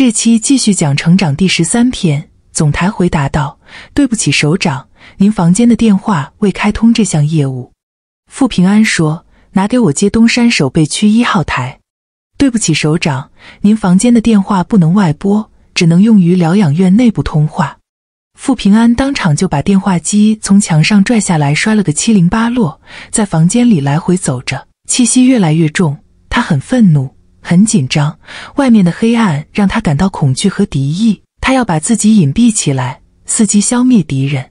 这期继续讲成长第十三篇。总台回答道：“对不起，首长，您房间的电话未开通这项业务。”傅平安说：“拿给我接东山守备区一号台。”“对不起，首长，您房间的电话不能外拨，只能用于疗养院内部通话。”傅平安当场就把电话机从墙上拽下来，摔了个七零八落，在房间里来回走着，气息越来越重。他很愤怒。很紧张，外面的黑暗让他感到恐惧和敌意。他要把自己隐蔽起来，伺机消灭敌人。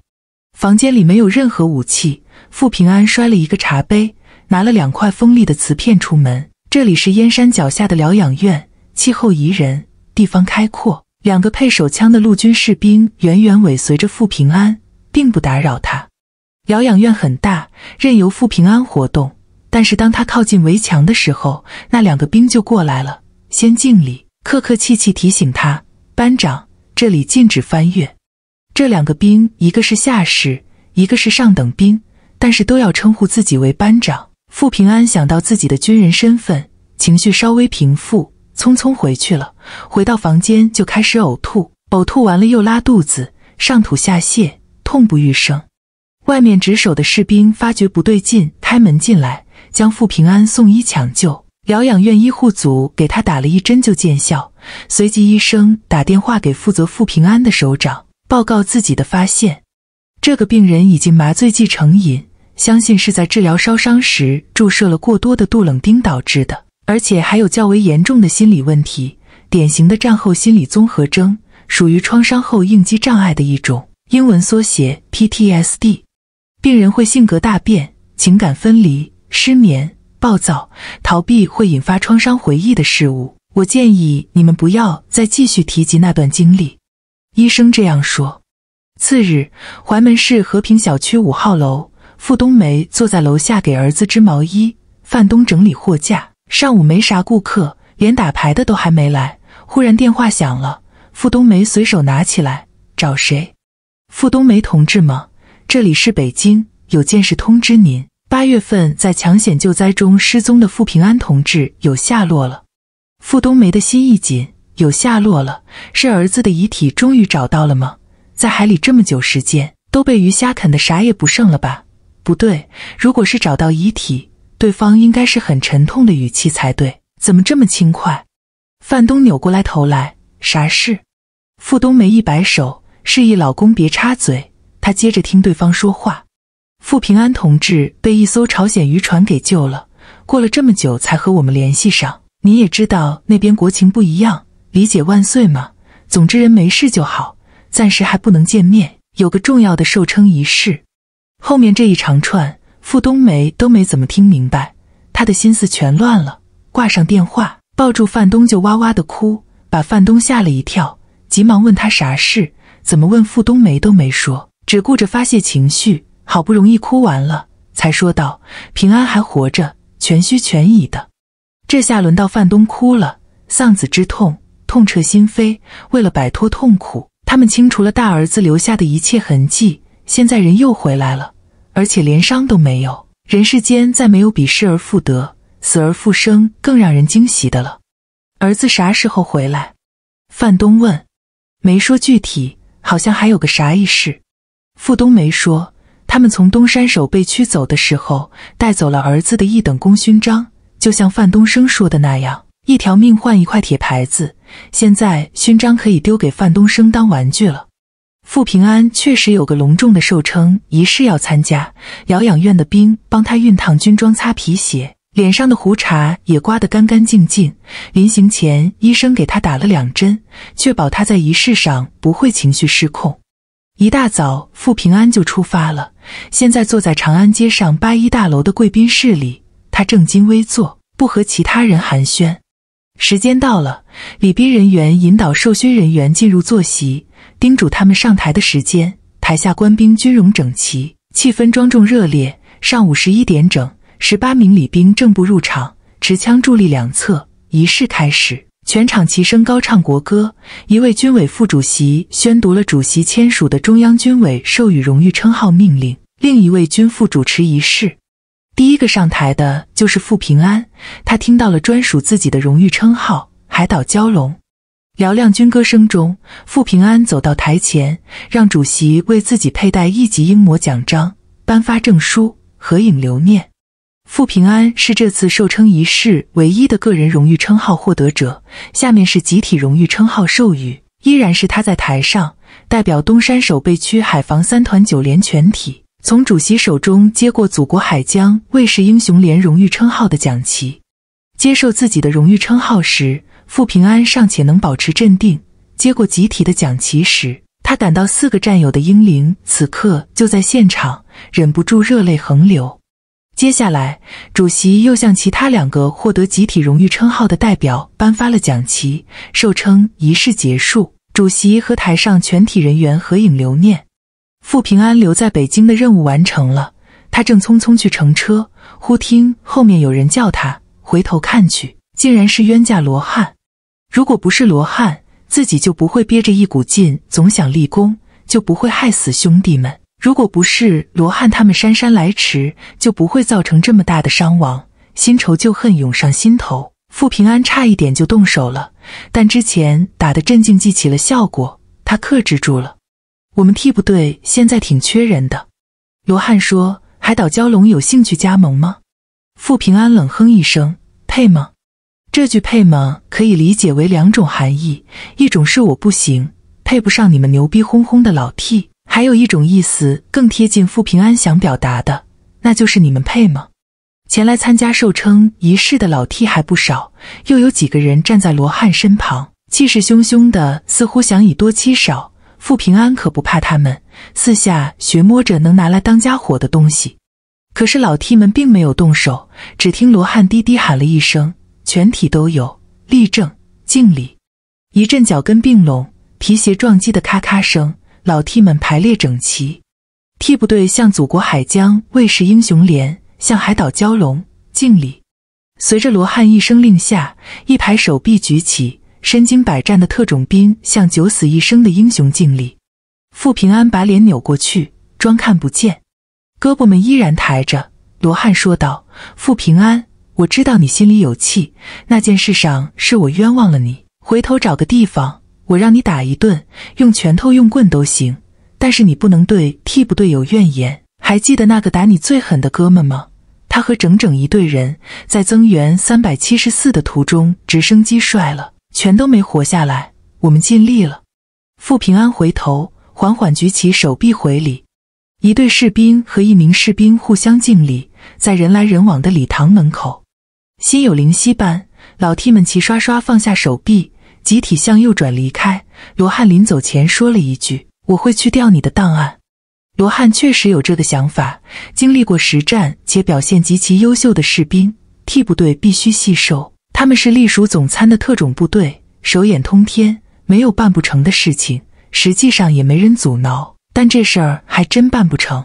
房间里没有任何武器。傅平安摔了一个茶杯，拿了两块锋利的瓷片出门。这里是燕山脚下的疗养院，气候宜人，地方开阔。两个配手枪的陆军士兵远远尾随着傅平安，并不打扰他。疗养院很大，任由傅平安活动。但是当他靠近围墙的时候，那两个兵就过来了，先敬礼，客客气气提醒他：“班长，这里禁止翻越。”这两个兵一个是下士，一个是上等兵，但是都要称呼自己为班长。傅平安想到自己的军人身份，情绪稍微平复，匆匆回去了。回到房间就开始呕吐，呕吐完了又拉肚子，上吐下泻，痛不欲生。外面值守的士兵发觉不对劲，开门进来。将傅平安送医抢救，疗养院医护组给他打了一针就见效。随即，医生打电话给负责傅平安的首长，报告自己的发现：这个病人已经麻醉剂成瘾，相信是在治疗烧伤时注射了过多的杜冷丁导致的，而且还有较为严重的心理问题，典型的战后心理综合征，属于创伤后应激障碍的一种，英文缩写 PTSD。病人会性格大变，情感分离。失眠、暴躁、逃避会引发创伤回忆的事物，我建议你们不要再继续提及那段经历。医生这样说。次日，怀门市和平小区五号楼，付冬梅坐在楼下给儿子织毛衣，范东整理货架。上午没啥顾客，连打牌的都还没来。忽然电话响了，付冬梅随手拿起来，找谁？付冬梅同志吗？这里是北京，有件事通知您。八月份在抢险救灾中失踪的傅平安同志有下落了，傅冬梅的心一紧，有下落了，是儿子的遗体终于找到了吗？在海里这么久时间，都被鱼虾啃的啥也不剩了吧？不对，如果是找到遗体，对方应该是很沉痛的语气才对，怎么这么轻快？范东扭过来头来，啥事？傅冬梅一摆手，示意老公别插嘴，她接着听对方说话。傅平安同志被一艘朝鲜渔船给救了，过了这么久才和我们联系上。你也知道那边国情不一样，理解万岁嘛。总之人没事就好，暂时还不能见面，有个重要的受称仪式。后面这一长串，傅冬梅都没怎么听明白，她的心思全乱了。挂上电话，抱住范东就哇哇的哭，把范东吓了一跳，急忙问他啥事，怎么问傅冬梅都没说，只顾着发泄情绪。好不容易哭完了，才说道：“平安还活着，全虚全已的。”这下轮到范东哭了，丧子之痛痛彻心扉。为了摆脱痛苦，他们清除了大儿子留下的一切痕迹。现在人又回来了，而且连伤都没有。人世间再没有比失而复得、死而复生更让人惊喜的了。儿子啥时候回来？范东问。没说具体，好像还有个啥意事。傅东梅说。他们从东山手被驱走的时候，带走了儿子的一等功勋章。就像范东升说的那样，一条命换一块铁牌子。现在勋章可以丢给范东升当玩具了。傅平安确实有个隆重的寿称仪式要参加，疗养院的兵帮他熨烫军装、擦皮鞋，脸上的胡茬也刮得干干净净。临行前，医生给他打了两针，确保他在仪式上不会情绪失控。一大早，傅平安就出发了。现在坐在长安街上八一大楼的贵宾室里，他正襟危坐，不和其他人寒暄。时间到了，礼宾人员引导受勋人员进入坐席，叮嘱他们上台的时间。台下官兵军容整齐，气氛庄重热烈。上午十一点整，十八名礼兵正步入场，持枪伫立两侧。仪式开始。全场齐声高唱国歌。一位军委副主席宣读了主席签署的中央军委授予荣誉称号命令，另一位军副主持仪式。第一个上台的就是傅平安，他听到了专属自己的荣誉称号“海岛蛟龙”。嘹亮军歌声中，傅平安走到台前，让主席为自己佩戴一级英模奖章，颁发证书，合影留念。傅平安是这次授称仪式唯一的个人荣誉称号获得者。下面是集体荣誉称号授予，依然是他在台上代表东山守备区海防三团九连全体，从主席手中接过“祖国海疆卫士英雄连”荣誉称号的奖旗。接受自己的荣誉称号时，傅平安尚且能保持镇定；接过集体的奖旗时，他感到四个战友的英灵此刻就在现场，忍不住热泪横流。接下来，主席又向其他两个获得集体荣誉称号的代表颁发了奖旗。受称仪式结束，主席和台上全体人员合影留念。傅平安留在北京的任务完成了，他正匆匆去乘车，忽听后面有人叫他，回头看去，竟然是冤家罗汉。如果不是罗汉，自己就不会憋着一股劲，总想立功，就不会害死兄弟们。如果不是罗汉他们姗姗来迟，就不会造成这么大的伤亡。新仇旧恨涌上心头，傅平安差一点就动手了，但之前打的镇静剂起了效果，他克制住了。我们替补队现在挺缺人的。罗汉说：“海岛蛟龙有兴趣加盟吗？”傅平安冷哼一声：“配吗？”这句“配吗”可以理解为两种含义，一种是我不行，配不上你们牛逼哄哄的老替。还有一种意思更贴近傅平安想表达的，那就是你们配吗？前来参加寿称仪式的老替还不少，又有几个人站在罗汉身旁，气势汹汹的，似乎想以多欺少。傅平安可不怕他们，四下寻摸着能拿来当家伙的东西。可是老替们并没有动手，只听罗汉低低喊了一声：“全体都有，立正，敬礼！”一阵脚跟并拢，皮鞋撞击的咔咔声。老替们排列整齐，替部队向祖国海疆卫士英雄连，向海岛蛟龙敬礼。随着罗汉一声令下，一排手臂举起，身经百战的特种兵向九死一生的英雄敬礼。傅平安把脸扭过去，装看不见，胳膊们依然抬着。罗汉说道：“傅平安，我知道你心里有气，那件事上是我冤枉了你。回头找个地方。”我让你打一顿，用拳头、用棍都行，但是你不能对替补队有怨言。还记得那个打你最狠的哥们吗？他和整整一队人在增援三百七十四的途中，直升机摔了，全都没活下来。我们尽力了。傅平安回头，缓缓举起手臂回礼。一队士兵和一名士兵互相敬礼，在人来人往的礼堂门口，心有灵犀般，老替们齐刷刷放下手臂。集体向右转离开。罗汉临走前说了一句：“我会去掉你的档案。”罗汉确实有这个想法。经历过实战且表现极其优秀的士兵，替部队必须吸收。他们是隶属总参的特种部队，手眼通天，没有办不成的事情。实际上也没人阻挠，但这事儿还真办不成，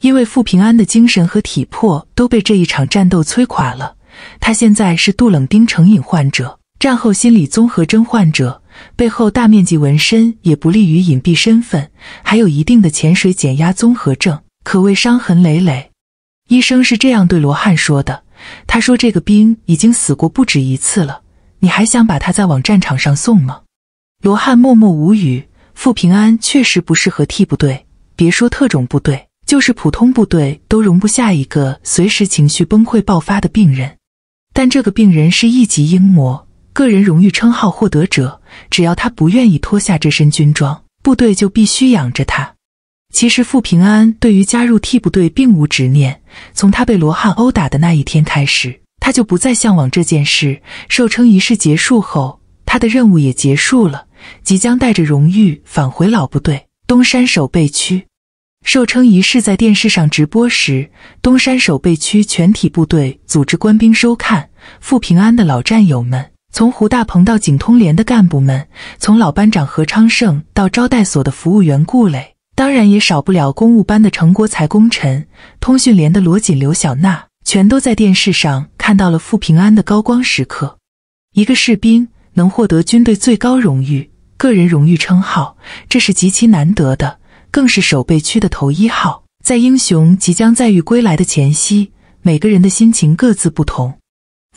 因为傅平安的精神和体魄都被这一场战斗摧垮了。他现在是杜冷丁成瘾患者。战后心理综合征患者背后大面积纹身也不利于隐蔽身份，还有一定的潜水减压综合症，可谓伤痕累累。医生是这样对罗汉说的：“他说这个兵已经死过不止一次了，你还想把他再往战场上送吗？”罗汉默默无语。傅平安确实不适合替部队，别说特种部队，就是普通部队都容不下一个随时情绪崩溃爆发的病人。但这个病人是一级英模。个人荣誉称号获得者，只要他不愿意脱下这身军装，部队就必须养着他。其实，傅平安对于加入替补队并无执念。从他被罗汉殴打的那一天开始，他就不再向往这件事。受称仪式结束后，他的任务也结束了，即将带着荣誉返回老部队东山守备区。受称仪式在电视上直播时，东山守备区全体部队组织官兵收看。傅平安的老战友们。从胡大鹏到警通连的干部们，从老班长何昌盛到招待所的服务员顾磊，当然也少不了公务班的程国才、功臣通讯连的罗锦、刘小娜，全都在电视上看到了富平安的高光时刻。一个士兵能获得军队最高荣誉、个人荣誉称号，这是极其难得的，更是守备区的头一号。在英雄即将载誉归来的前夕，每个人的心情各自不同。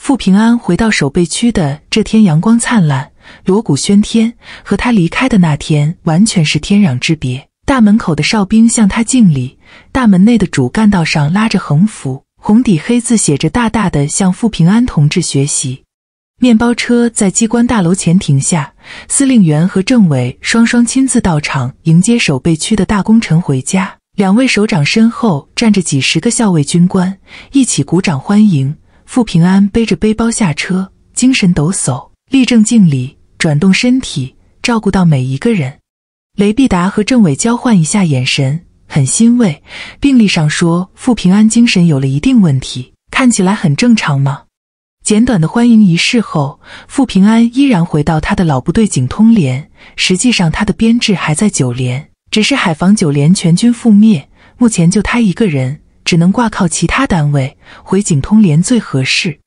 傅平安回到守备区的这天，阳光灿烂，锣鼓喧天，和他离开的那天完全是天壤之别。大门口的哨兵向他敬礼，大门内的主干道上拉着横幅，红底黑字写着大大的“向傅平安同志学习”。面包车在机关大楼前停下，司令员和政委双双亲自到场迎接守备区的大功臣回家。两位首长身后站着几十个校尉军官，一起鼓掌欢迎。傅平安背着背包下车，精神抖擞，立正敬礼，转动身体，照顾到每一个人。雷必达和政委交换一下眼神，很欣慰。病历上说傅平安精神有了一定问题，看起来很正常吗？简短的欢迎仪式后，傅平安依然回到他的老部队警通连，实际上他的编制还在九连，只是海防九连全军覆灭，目前就他一个人。只能挂靠其他单位，回警通连最合适。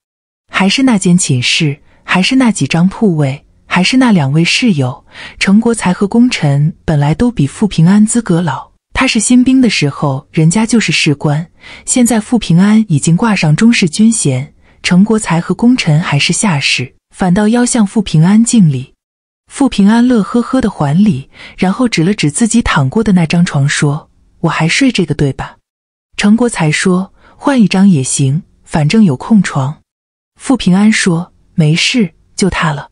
还是那间寝室，还是那几张铺位，还是那两位室友。程国才和功臣本来都比傅平安资格老，他是新兵的时候，人家就是士官。现在傅平安已经挂上中士军衔，程国才和功臣还是下士，反倒要向傅平安敬礼。傅平安乐呵呵的还礼，然后指了指自己躺过的那张床，说：“我还睡这个，对吧？”程国才说：“换一张也行，反正有空床。”傅平安说：“没事，就他了。”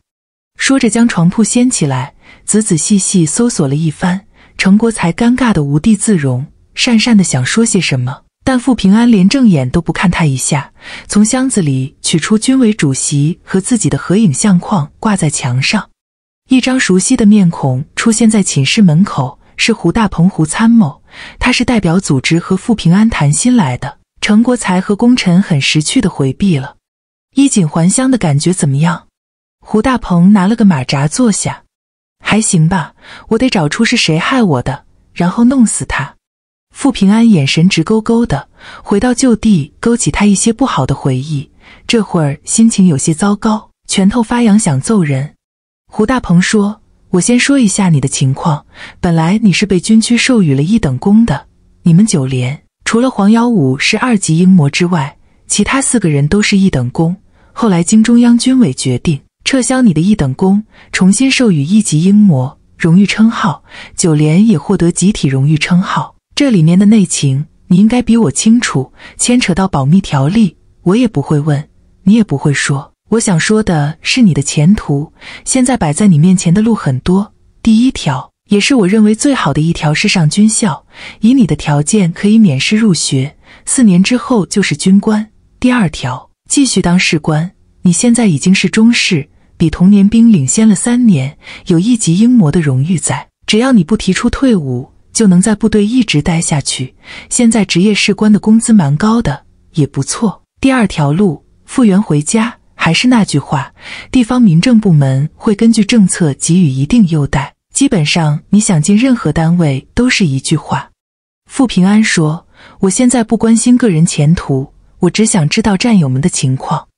说着将床铺掀起来，仔仔细细搜索了一番。程国才尴尬的无地自容，讪讪的想说些什么，但傅平安连正眼都不看他一下，从箱子里取出军委主席和自己的合影相框，挂在墙上。一张熟悉的面孔出现在寝室门口，是胡大鹏，胡参谋。他是代表组织和傅平安谈心来的。程国才和功臣很识趣的回避了。衣锦还乡的感觉怎么样？胡大鹏拿了个马扎坐下，还行吧。我得找出是谁害我的，然后弄死他。傅平安眼神直勾勾的，回到旧地，勾起他一些不好的回忆。这会儿心情有些糟糕，拳头发痒想揍人。胡大鹏说。我先说一下你的情况。本来你是被军区授予了一等功的。你们九连除了黄瑶武是二级英模之外，其他四个人都是一等功。后来经中央军委决定，撤销你的一等功，重新授予一级英模荣誉称号，九连也获得集体荣誉称号。这里面的内情你应该比我清楚，牵扯到保密条例，我也不会问，你也不会说。我想说的是，你的前途现在摆在你面前的路很多。第一条，也是我认为最好的一条，是上军校，以你的条件可以免试入学，四年之后就是军官。第二条，继续当士官，你现在已经是中士，比同年兵领先了三年，有一级英模的荣誉在，只要你不提出退伍，就能在部队一直待下去。现在职业士官的工资蛮高的，也不错。第二条路，复员回家。还是那句话，地方民政部门会根据政策给予一定优待。基本上，你想进任何单位都是一句话。傅平安说：“我现在不关心个人前途，我只想知道战友们的情况。”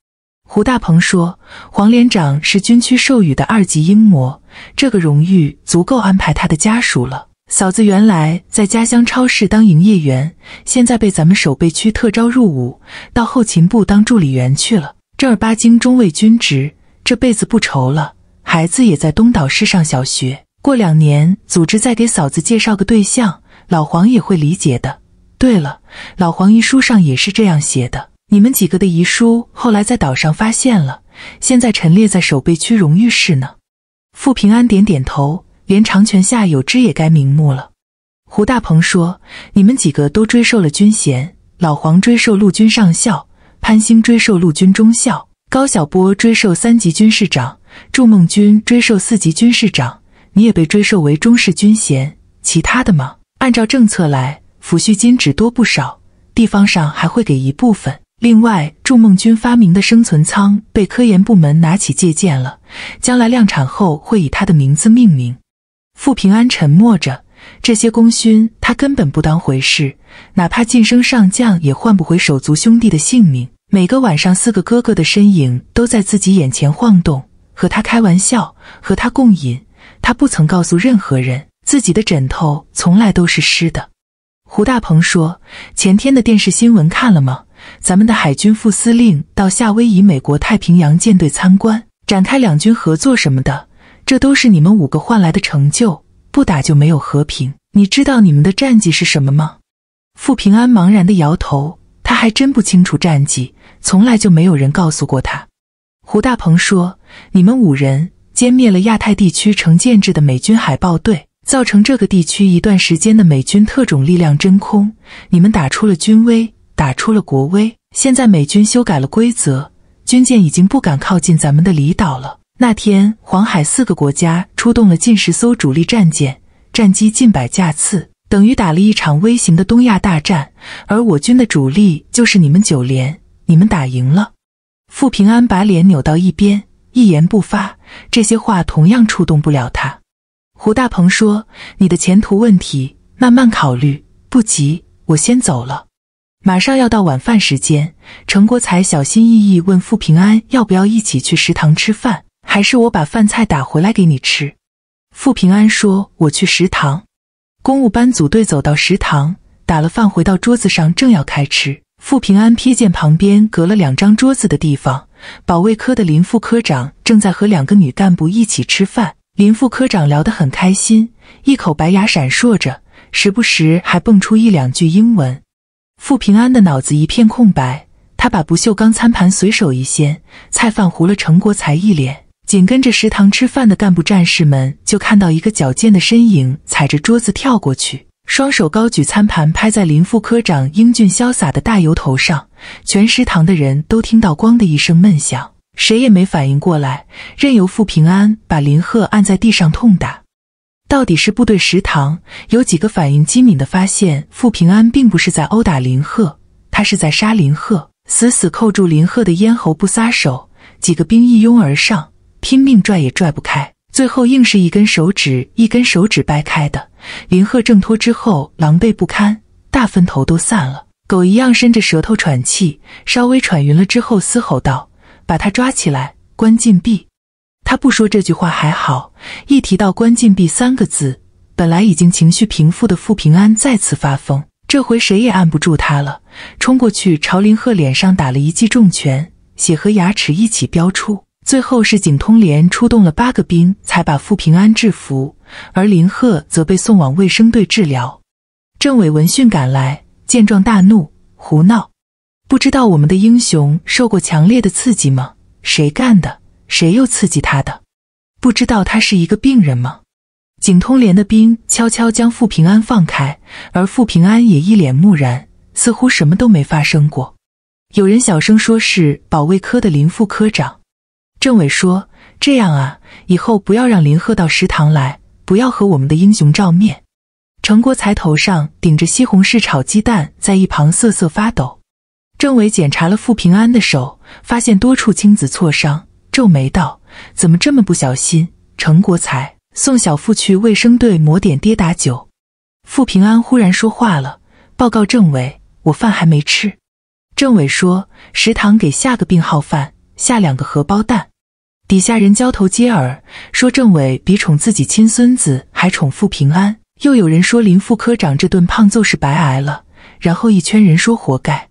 胡大鹏说：“黄连长是军区授予的二级英模，这个荣誉足够安排他的家属了。嫂子原来在家乡超市当营业员，现在被咱们守备区特招入伍，到后勤部当助理员去了。”正儿八经中尉军职，这辈子不愁了。孩子也在东岛市上小学，过两年组织再给嫂子介绍个对象，老黄也会理解的。对了，老黄遗书上也是这样写的。你们几个的遗书后来在岛上发现了，现在陈列在守备区荣誉室呢。傅平安点点头，连长泉下有知也该瞑目了。胡大鹏说：“你们几个都追授了军衔，老黄追授陆军上校。”潘兴追授陆军中校，高晓波追授三级军士长，祝梦军追授四级军士长，你也被追授为中士军衔。其他的吗？按照政策来，抚恤金只多不少，地方上还会给一部分。另外，祝梦军发明的生存舱被科研部门拿起借鉴了，将来量产后会以他的名字命名。傅平安沉默着，这些功勋他根本不当回事，哪怕晋升上将也换不回手足兄弟的性命。每个晚上，四个哥哥的身影都在自己眼前晃动，和他开玩笑，和他共饮。他不曾告诉任何人，自己的枕头从来都是湿的。胡大鹏说：“前天的电视新闻看了吗？咱们的海军副司令到夏威夷美国太平洋舰队参观，展开两军合作什么的，这都是你们五个换来的成就。不打就没有和平。你知道你们的战绩是什么吗？”傅平安茫然的摇头。他还真不清楚战绩，从来就没有人告诉过他。胡大鹏说：“你们五人歼灭了亚太地区成建制的美军海豹队，造成这个地区一段时间的美军特种力量真空。你们打出了军威，打出了国威。现在美军修改了规则，军舰已经不敢靠近咱们的离岛了。那天黄海四个国家出动了近十艘主力战舰，战机近百架次。”等于打了一场微型的东亚大战，而我军的主力就是你们九连，你们打赢了。傅平安把脸扭到一边，一言不发。这些话同样触动不了他。胡大鹏说：“你的前途问题慢慢考虑，不急，我先走了。”马上要到晚饭时间，陈国才小心翼翼问傅平安：“要不要一起去食堂吃饭？还是我把饭菜打回来给你吃？”傅平安说：“我去食堂。”公务班组队走到食堂，打了饭回到桌子上，正要开吃，傅平安瞥见旁边隔了两张桌子的地方，保卫科的林副科长正在和两个女干部一起吃饭。林副科长聊得很开心，一口白牙闪烁着，时不时还蹦出一两句英文。傅平安的脑子一片空白，他把不锈钢餐盘随手一掀，菜饭糊了，陈国才一脸。紧跟着食堂吃饭的干部战士们，就看到一个矫健的身影踩着桌子跳过去，双手高举餐盘拍在林副科长英俊潇洒的大油头上，全食堂的人都听到“咣”的一声闷响，谁也没反应过来，任由傅平安把林鹤按在地上痛打。到底是部队食堂，有几个反应机敏的发现傅平安并不是在殴打林鹤，他是在杀林鹤，死死扣住林鹤的咽喉不撒手，几个兵一拥而上。拼命拽也拽不开，最后硬是一根手指一根手指掰开的。林鹤挣脱之后，狼狈不堪，大分头都散了，狗一样伸着舌头喘气。稍微喘匀了之后，嘶吼道：“把他抓起来，关禁闭！”他不说这句话还好，一提到“关禁闭”三个字，本来已经情绪平复的傅平安再次发疯。这回谁也按不住他了，冲过去朝林鹤脸上打了一记重拳，血和牙齿一起飙出。最后是警通连出动了八个兵，才把傅平安制服，而林鹤则被送往卫生队治疗。政委闻讯赶来，见状大怒：“胡闹！不知道我们的英雄受过强烈的刺激吗？谁干的？谁又刺激他的？不知道他是一个病人吗？”警通连的兵悄悄将傅平安放开，而傅平安也一脸木然，似乎什么都没发生过。有人小声说：“是保卫科的林副科长。”政委说：“这样啊，以后不要让林鹤到食堂来，不要和我们的英雄照面。”程国才头上顶着西红柿炒鸡蛋，在一旁瑟瑟发抖。政委检查了傅平安的手，发现多处青紫挫伤，皱眉道：“怎么这么不小心？”程国才送小傅去卫生队抹点跌打酒。傅平安忽然说话了：“报告政委，我饭还没吃。”政委说：“食堂给下个病号饭，下两个荷包蛋。”底下人交头接耳，说政委比宠自己亲孙子还宠傅平安。又有人说林副科长这顿胖揍是白挨了。然后一圈人说活该。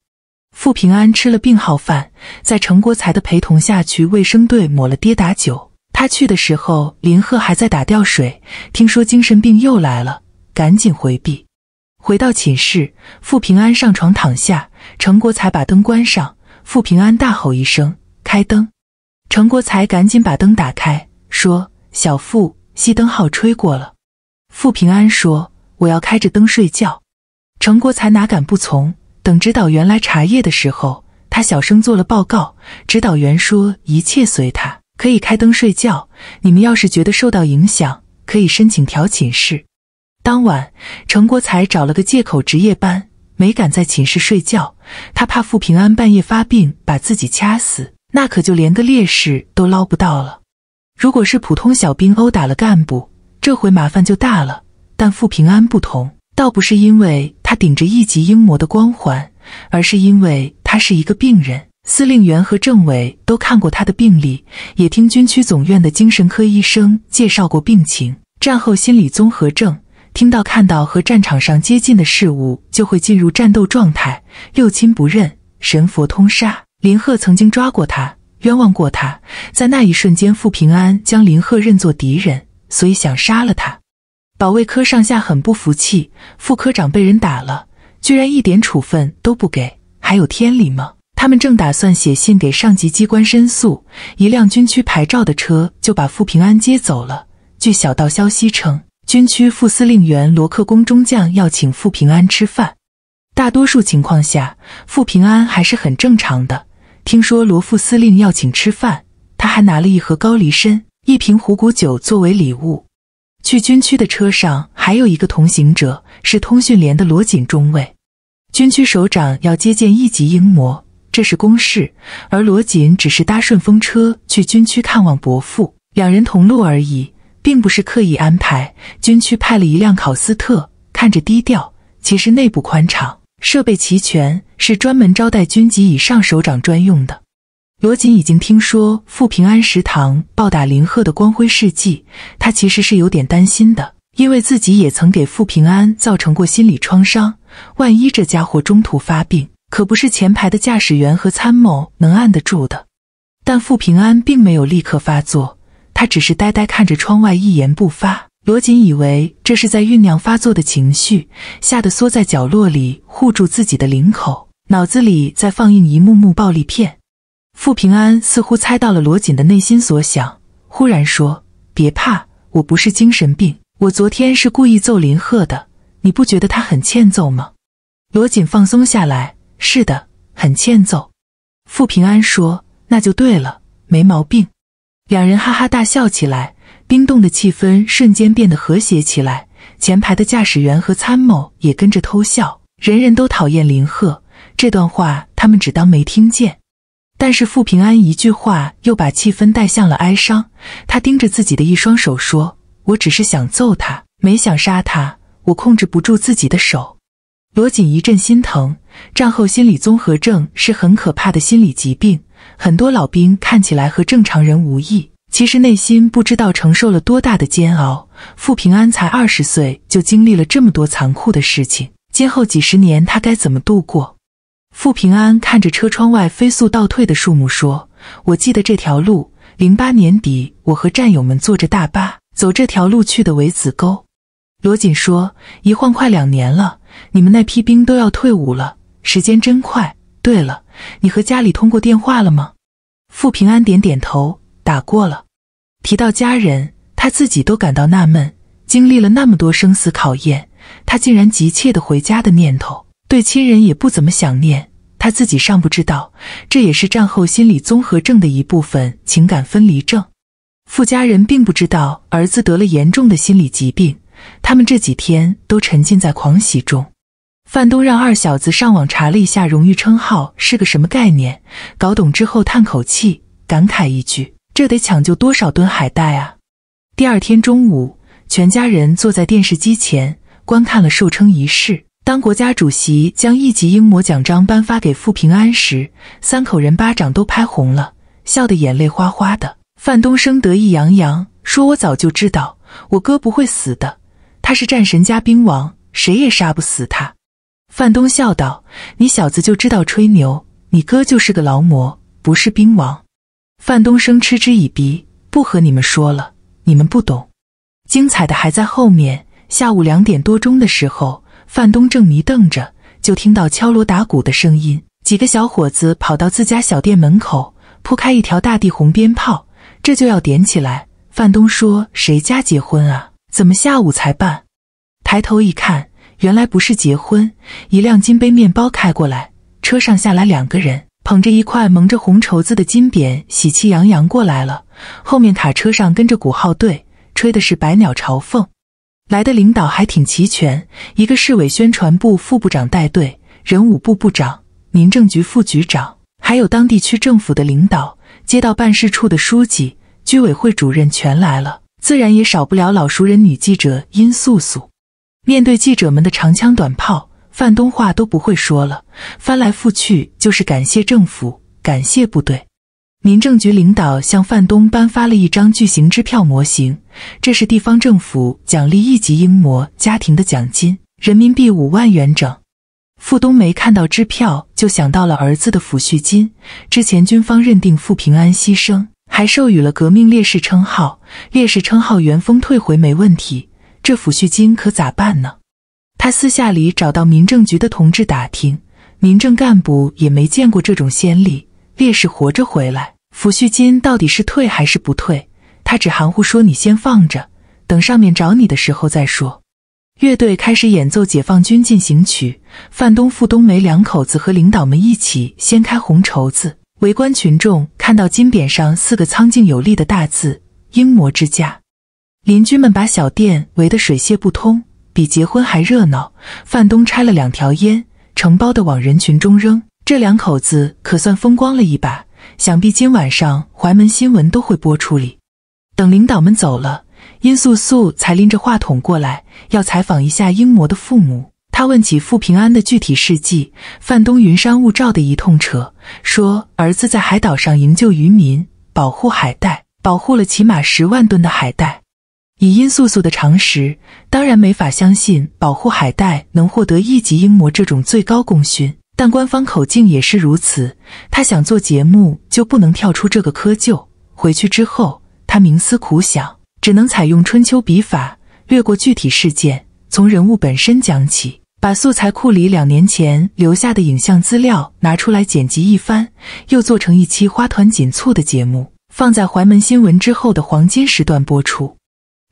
傅平安吃了病号饭，在陈国才的陪同下去卫生队抹了跌打酒。他去的时候，林鹤还在打吊水，听说精神病又来了，赶紧回避。回到寝室，傅平安上床躺下，陈国才把灯关上。傅平安大吼一声：“开灯！”陈国才赶紧把灯打开，说：“小傅，熄灯号吹过了。”傅平安说：“我要开着灯睡觉。”陈国才哪敢不从？等指导员来查夜的时候，他小声做了报告。指导员说：“一切随他，可以开灯睡觉。你们要是觉得受到影响，可以申请调寝室。”当晚，陈国才找了个借口值夜班，没敢在寝室睡觉。他怕傅平安半夜发病，把自己掐死。那可就连个烈士都捞不到了。如果是普通小兵殴打了干部，这回麻烦就大了。但傅平安不同，倒不是因为他顶着一级英模的光环，而是因为他是一个病人。司令员和政委都看过他的病历，也听军区总院的精神科医生介绍过病情：战后心理综合症。听到、看到和战场上接近的事物，就会进入战斗状态，六亲不认，神佛通杀。林鹤曾经抓过他，冤枉过他，在那一瞬间，傅平安将林鹤认作敌人，所以想杀了他。保卫科上下很不服气，副科长被人打了，居然一点处分都不给，还有天理吗？他们正打算写信给上级机关申诉，一辆军区牌照的车就把傅平安接走了。据小道消息称，军区副司令员罗克功中将要请傅平安吃饭。大多数情况下，傅平安还是很正常的。听说罗副司令要请吃饭，他还拿了一盒高丽参、一瓶虎骨酒作为礼物。去军区的车上还有一个同行者，是通讯连的罗锦中尉。军区首长要接见一级英模，这是公事，而罗锦只是搭顺风车去军区看望伯父，两人同路而已，并不是刻意安排。军区派了一辆考斯特，看着低调，其实内部宽敞。设备齐全，是专门招待军级以上首长专用的。罗锦已经听说傅平安食堂暴打林鹤的光辉事迹，他其实是有点担心的，因为自己也曾给傅平安造成过心理创伤。万一这家伙中途发病，可不是前排的驾驶员和参谋能按得住的。但傅平安并没有立刻发作，他只是呆呆看着窗外，一言不发。罗锦以为这是在酝酿发作的情绪，吓得缩在角落里，护住自己的领口，脑子里在放映一幕幕暴力片。傅平安似乎猜到了罗锦的内心所想，忽然说：“别怕，我不是精神病，我昨天是故意揍林鹤的。你不觉得他很欠揍吗？”罗锦放松下来：“是的，很欠揍。”傅平安说：“那就对了，没毛病。”两人哈哈大笑起来。冰冻的气氛瞬间变得和谐起来，前排的驾驶员和参谋也跟着偷笑。人人都讨厌林鹤，这段话他们只当没听见。但是傅平安一句话又把气氛带向了哀伤。他盯着自己的一双手说：“我只是想揍他，没想杀他。我控制不住自己的手。”罗锦一阵心疼。战后心理综合症是很可怕的心理疾病，很多老兵看起来和正常人无异。其实内心不知道承受了多大的煎熬。付平安才二十岁，就经历了这么多残酷的事情，今后几十年他该怎么度过？付平安看着车窗外飞速倒退的树木说：“我记得这条路，零八年底我和战友们坐着大巴走这条路去的围子沟。”罗锦说：“一晃快两年了，你们那批兵都要退伍了，时间真快。对了，你和家里通过电话了吗？”付平安点点头。打过了。提到家人，他自己都感到纳闷。经历了那么多生死考验，他竟然急切的回家的念头，对亲人也不怎么想念。他自己尚不知道，这也是战后心理综合症的一部分——情感分离症。傅家人并不知道儿子得了严重的心理疾病，他们这几天都沉浸在狂喜中。范东让二小子上网查了一下荣誉称号是个什么概念，搞懂之后叹口气，感慨一句。这得抢救多少吨海带啊！第二天中午，全家人坐在电视机前观看了授称仪式。当国家主席将一级英模奖章颁发给傅平安时，三口人巴掌都拍红了，笑得眼泪哗哗的。范东升得意洋洋说：“我早就知道我哥不会死的，他是战神加兵王，谁也杀不死他。”范东笑道：“你小子就知道吹牛，你哥就是个劳模，不是兵王。”范东升嗤之以鼻，不和你们说了，你们不懂。精彩的还在后面。下午两点多钟的时候，范东正迷瞪着，就听到敲锣打鼓的声音。几个小伙子跑到自家小店门口，铺开一条大地红鞭炮，这就要点起来。范东说：“谁家结婚啊？怎么下午才办？”抬头一看，原来不是结婚，一辆金杯面包开过来，车上下来两个人。捧着一块蒙着红绸子的金匾，喜气洋洋过来了。后面卡车上跟着鼓号队，吹的是《百鸟朝凤》。来的领导还挺齐全，一个市委宣传部副部长带队，人武部部长、民政局副局长，还有当地区政府的领导、街道办事处的书记、居委会主任全来了，自然也少不了老熟人女记者殷素素。面对记者们的长枪短炮。范东话都不会说了，翻来覆去就是感谢政府，感谢部队。民政局领导向范东颁发了一张巨型支票模型，这是地方政府奖励一级英模家庭的奖金，人民币五万元整。傅冬梅看到支票就想到了儿子的抚恤金。之前军方认定傅平安牺牲，还授予了革命烈士称号，烈士称号原封退回没问题，这抚恤金可咋办呢？他私下里找到民政局的同志打听，民政干部也没见过这种先例。烈士活着回来，抚恤金到底是退还是不退？他只含糊说：“你先放着，等上面找你的时候再说。”乐队开始演奏《解放军进行曲》，范东、傅冬梅两口子和领导们一起掀开红绸子，围观群众看到金匾上四个苍劲有力的大字“英模之家”，邻居们把小店围得水泄不通。比结婚还热闹，范东拆了两条烟，承包的往人群中扔。这两口子可算风光了一把，想必今晚上淮门新闻都会播出哩。等领导们走了，殷素素才拎着话筒过来，要采访一下英模的父母。他问起傅平安的具体事迹，范东云山雾罩的一通扯，说儿子在海岛上营救渔民，保护海带，保护了起码十万吨的海带。以殷素素的常识，当然没法相信保护海带能获得一级英模这种最高功勋。但官方口径也是如此。他想做节目，就不能跳出这个窠臼。回去之后，他冥思苦想，只能采用春秋笔法，略过具体事件，从人物本身讲起，把素材库里两年前留下的影像资料拿出来剪辑一番，又做成一期花团锦簇的节目，放在怀门新闻之后的黄金时段播出。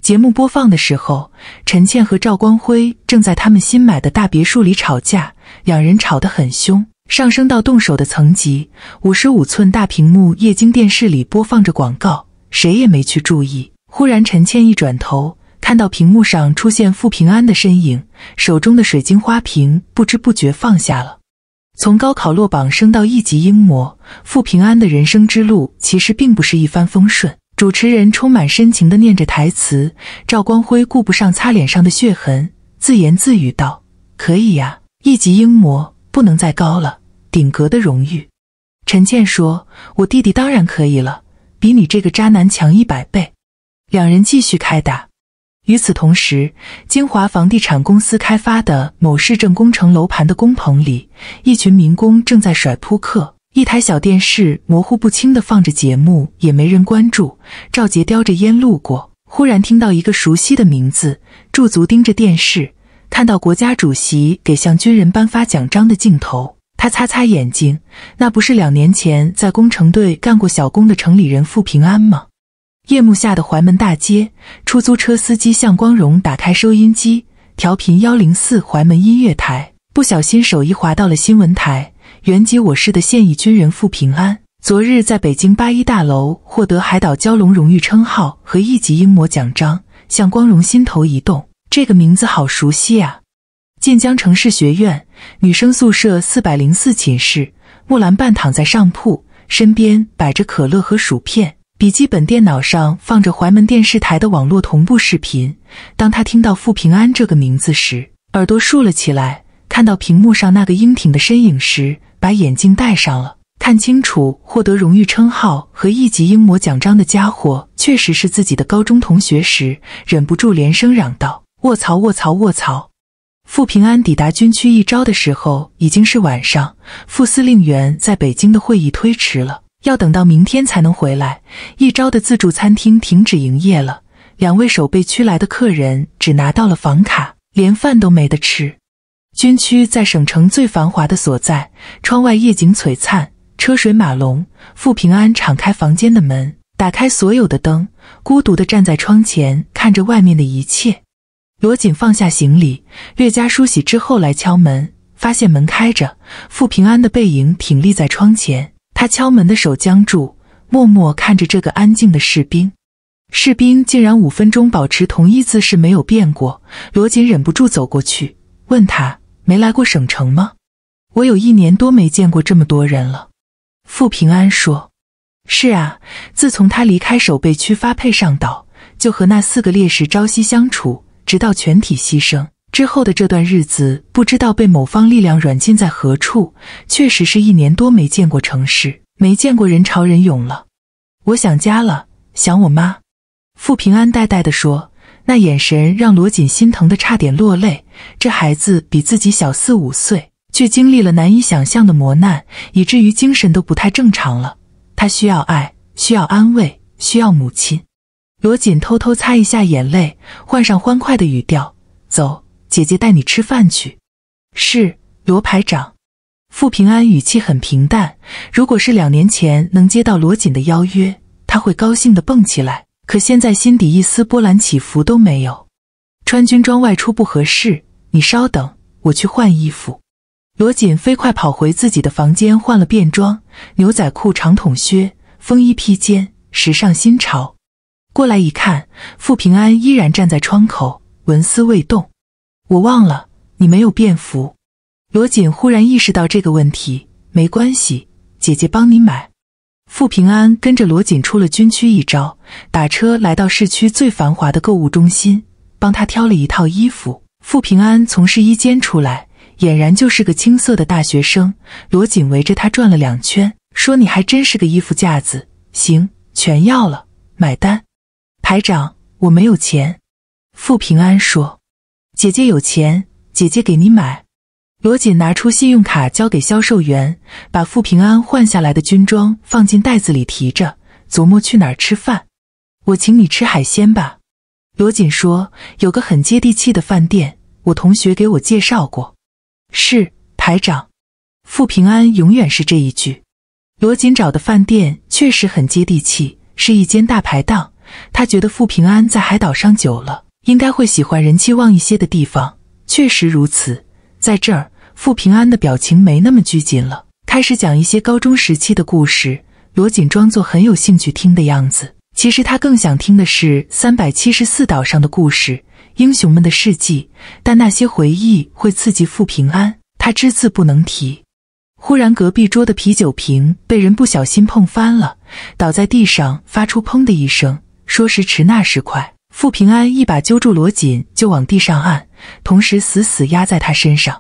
节目播放的时候，陈倩和赵光辉正在他们新买的大别墅里吵架，两人吵得很凶，上升到动手的层级。五十五寸大屏幕液晶电视里播放着广告，谁也没去注意。忽然，陈倩一转头，看到屏幕上出现傅平安的身影，手中的水晶花瓶不知不觉放下了。从高考落榜升到一级英模，傅平安的人生之路其实并不是一帆风顺。主持人充满深情地念着台词，赵光辉顾不上擦脸上的血痕，自言自语道：“可以呀，一级英模不能再高了，顶格的荣誉。”陈倩说：“我弟弟当然可以了，比你这个渣男强一百倍。”两人继续开打。与此同时，金华房地产公司开发的某市政工程楼盘的工棚里，一群民工正在甩扑克。一台小电视模糊不清的放着节目，也没人关注。赵杰叼着烟路过，忽然听到一个熟悉的名字，驻足盯着电视，看到国家主席给向军人颁发奖章的镜头。他擦擦眼睛，那不是两年前在工程队干过小工的城里人傅平安吗？夜幕下的怀门大街，出租车司机向光荣打开收音机，调频1零四怀门音乐台，不小心手一滑到了新闻台。原籍我市的现役军人傅平安，昨日在北京八一大楼获得“海岛蛟龙”荣誉称号和一级英模奖章。向光荣心头一动，这个名字好熟悉啊！晋江城市学院女生宿舍四百零四寝室，木兰半躺在上铺，身边摆着可乐和薯片，笔记本电脑上放着淮门电视台的网络同步视频。当他听到傅平安这个名字时，耳朵竖了起来；看到屏幕上那个英挺的身影时，把眼镜戴上了，看清楚获得荣誉称号和一级英模奖章的家伙确实是自己的高中同学时，忍不住连声嚷道：“卧槽！卧槽！卧槽！”傅平安抵达军区一招的时候已经是晚上，副司令员在北京的会议推迟了，要等到明天才能回来。一招的自助餐厅停止营业了，两位守备区来的客人只拿到了房卡，连饭都没得吃。军区在省城最繁华的所在，窗外夜景璀璨，车水马龙。傅平安敞开房间的门，打开所有的灯，孤独地站在窗前，看着外面的一切。罗锦放下行李，略加梳洗之后来敲门，发现门开着，傅平安的背影挺立在窗前。他敲门的手僵住，默默看着这个安静的士兵。士兵竟然五分钟保持同一姿势没有变过。罗锦忍不住走过去问他。没来过省城吗？我有一年多没见过这么多人了。傅平安说：“是啊，自从他离开守备区发配上岛，就和那四个烈士朝夕相处，直到全体牺牲之后的这段日子，不知道被某方力量软禁在何处。确实是一年多没见过城市，没见过人潮人涌了。我想家了，想我妈。”傅平安呆呆地说。那眼神让罗锦心疼的差点落泪。这孩子比自己小四五岁，却经历了难以想象的磨难，以至于精神都不太正常了。他需要爱，需要安慰，需要母亲。罗锦偷偷擦一下眼泪，换上欢快的语调：“走，姐姐带你吃饭去。”是罗排长。傅平安语气很平淡。如果是两年前能接到罗锦的邀约，他会高兴的蹦起来。可现在心底一丝波澜起伏都没有。穿军装外出不合适，你稍等，我去换衣服。罗锦飞快跑回自己的房间，换了便装：牛仔裤、长筒靴、风衣、披肩，时尚新潮。过来一看，傅平安依然站在窗口，纹丝未动。我忘了，你没有便服。罗锦忽然意识到这个问题。没关系，姐姐帮你买。傅平安跟着罗锦出了军区，一招打车来到市区最繁华的购物中心，帮他挑了一套衣服。傅平安从试衣间出来，俨然就是个青涩的大学生。罗锦围着他转了两圈，说：“你还真是个衣服架子。”行，全要了，买单。排长，我没有钱。傅平安说：“姐姐有钱，姐姐给你买。”罗锦拿出信用卡交给销售员，把傅平安换下来的军装放进袋子里提着，琢磨去哪儿吃饭。我请你吃海鲜吧，罗锦说。有个很接地气的饭店，我同学给我介绍过。是排长，傅平安永远是这一句。罗锦找的饭店确实很接地气，是一间大排档。他觉得傅平安在海岛上久了，应该会喜欢人气旺一些的地方。确实如此，在这儿。傅平安的表情没那么拘谨了，开始讲一些高中时期的故事。罗锦装作很有兴趣听的样子，其实他更想听的是三百七十四岛上的故事，英雄们的事迹。但那些回忆会刺激傅平安，他只字不能提。忽然，隔壁桌的啤酒瓶被人不小心碰翻了，倒在地上发出砰的一声。说时迟，那时快，傅平安一把揪住罗锦就往地上按，同时死死压在他身上。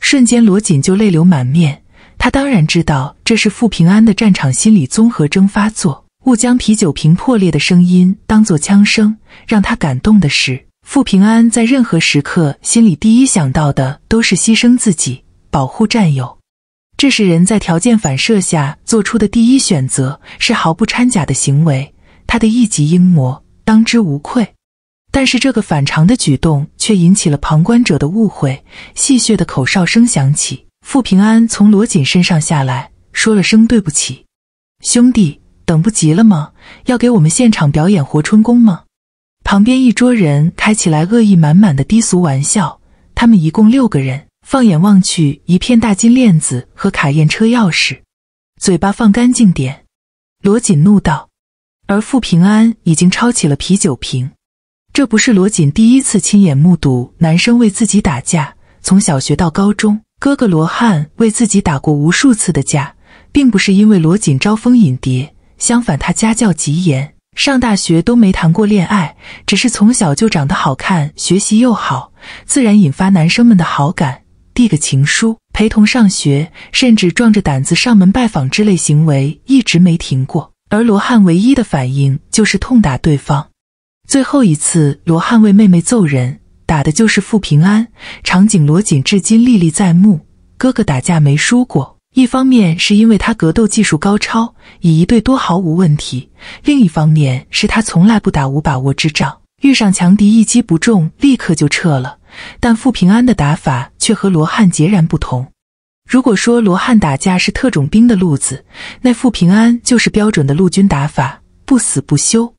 瞬间，罗锦就泪流满面。他当然知道这是傅平安的战场心理综合征发作，误将啤酒瓶破裂的声音当作枪声。让他感动的是，傅平安在任何时刻心里第一想到的都是牺牲自己，保护战友。这是人在条件反射下做出的第一选择，是毫不掺假的行为。他的一级英模，当之无愧。但是这个反常的举动却引起了旁观者的误会，戏谑的口哨声响起。傅平安从罗锦身上下来，说了声对不起。兄弟，等不及了吗？要给我们现场表演活春宫吗？旁边一桌人开起来恶意满满的低俗玩笑。他们一共六个人，放眼望去，一片大金链子和卡宴车钥匙。嘴巴放干净点！罗锦怒道，而傅平安已经抄起了啤酒瓶。这不是罗锦第一次亲眼目睹男生为自己打架。从小学到高中，哥哥罗汉为自己打过无数次的架，并不是因为罗锦招蜂引蝶，相反，他家教极严，上大学都没谈过恋爱，只是从小就长得好看，学习又好，自然引发男生们的好感，递个情书，陪同上学，甚至壮着胆子上门拜访之类行为一直没停过。而罗汉唯一的反应就是痛打对方。最后一次罗汉为妹妹揍人，打的就是傅平安。场景罗锦至今历历在目。哥哥打架没输过，一方面是因为他格斗技术高超，以一对多毫无问题；另一方面是他从来不打无把握之仗，遇上强敌一击不中，立刻就撤了。但傅平安的打法却和罗汉截然不同。如果说罗汉打架是特种兵的路子，那傅平安就是标准的陆军打法，不死不休。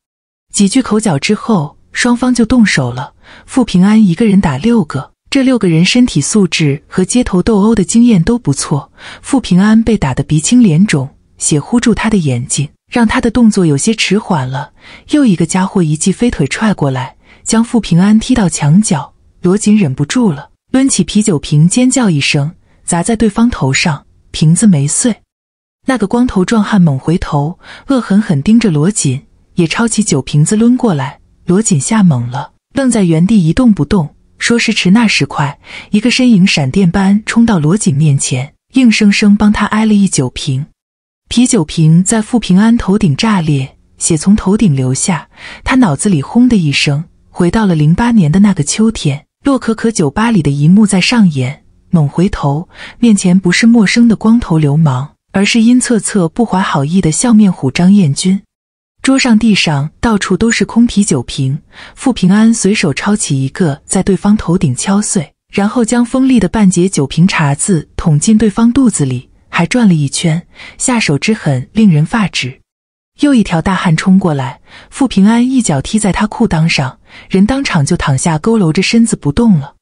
几句口角之后，双方就动手了。傅平安一个人打六个，这六个人身体素质和街头斗殴的经验都不错。傅平安被打得鼻青脸肿，血糊住他的眼睛，让他的动作有些迟缓了。又一个家伙一记飞腿踹过来，将傅平安踢到墙角。罗锦忍不住了，抡起啤酒瓶尖叫一声，砸在对方头上，瓶子没碎。那个光头壮汉猛回头，恶狠狠盯着罗锦。也抄起酒瓶子抡过来，罗锦吓懵了，愣在原地一动不动。说时迟，那时快，一个身影闪电般冲到罗锦面前，硬生生帮他挨了一酒瓶。啤酒瓶在傅平安头顶炸裂，血从头顶流下，他脑子里轰的一声，回到了零八年的那个秋天，洛可可酒吧里的一幕在上演。猛回头，面前不是陌生的光头流氓，而是阴恻恻、不怀好意的笑面虎张彦军。桌上、地上到处都是空啤酒瓶，傅平安随手抄起一个，在对方头顶敲碎，然后将锋利的半截酒瓶碴子捅进对方肚子里，还转了一圈，下手之狠令人发指。又一条大汉冲过来，傅平安一脚踢在他裤裆上，人当场就躺下，佝偻着身子不动了。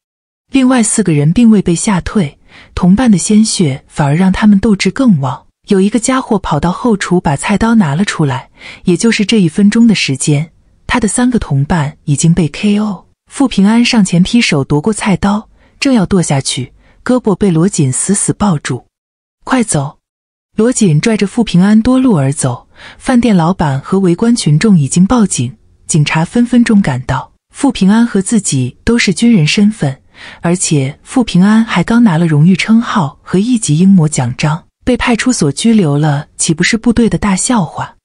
另外四个人并未被吓退，同伴的鲜血反而让他们斗志更旺。有一个家伙跑到后厨，把菜刀拿了出来。也就是这一分钟的时间，他的三个同伴已经被 KO。傅平安上前劈手夺过菜刀，正要剁下去，胳膊被罗锦死死抱住。快走！罗锦拽着傅平安多路而走。饭店老板和围观群众已经报警，警察分分钟赶到。傅平安和自己都是军人身份，而且傅平安还刚拿了荣誉称号和一级英模奖章。被派出所拘留了，岂不是部队的大笑话？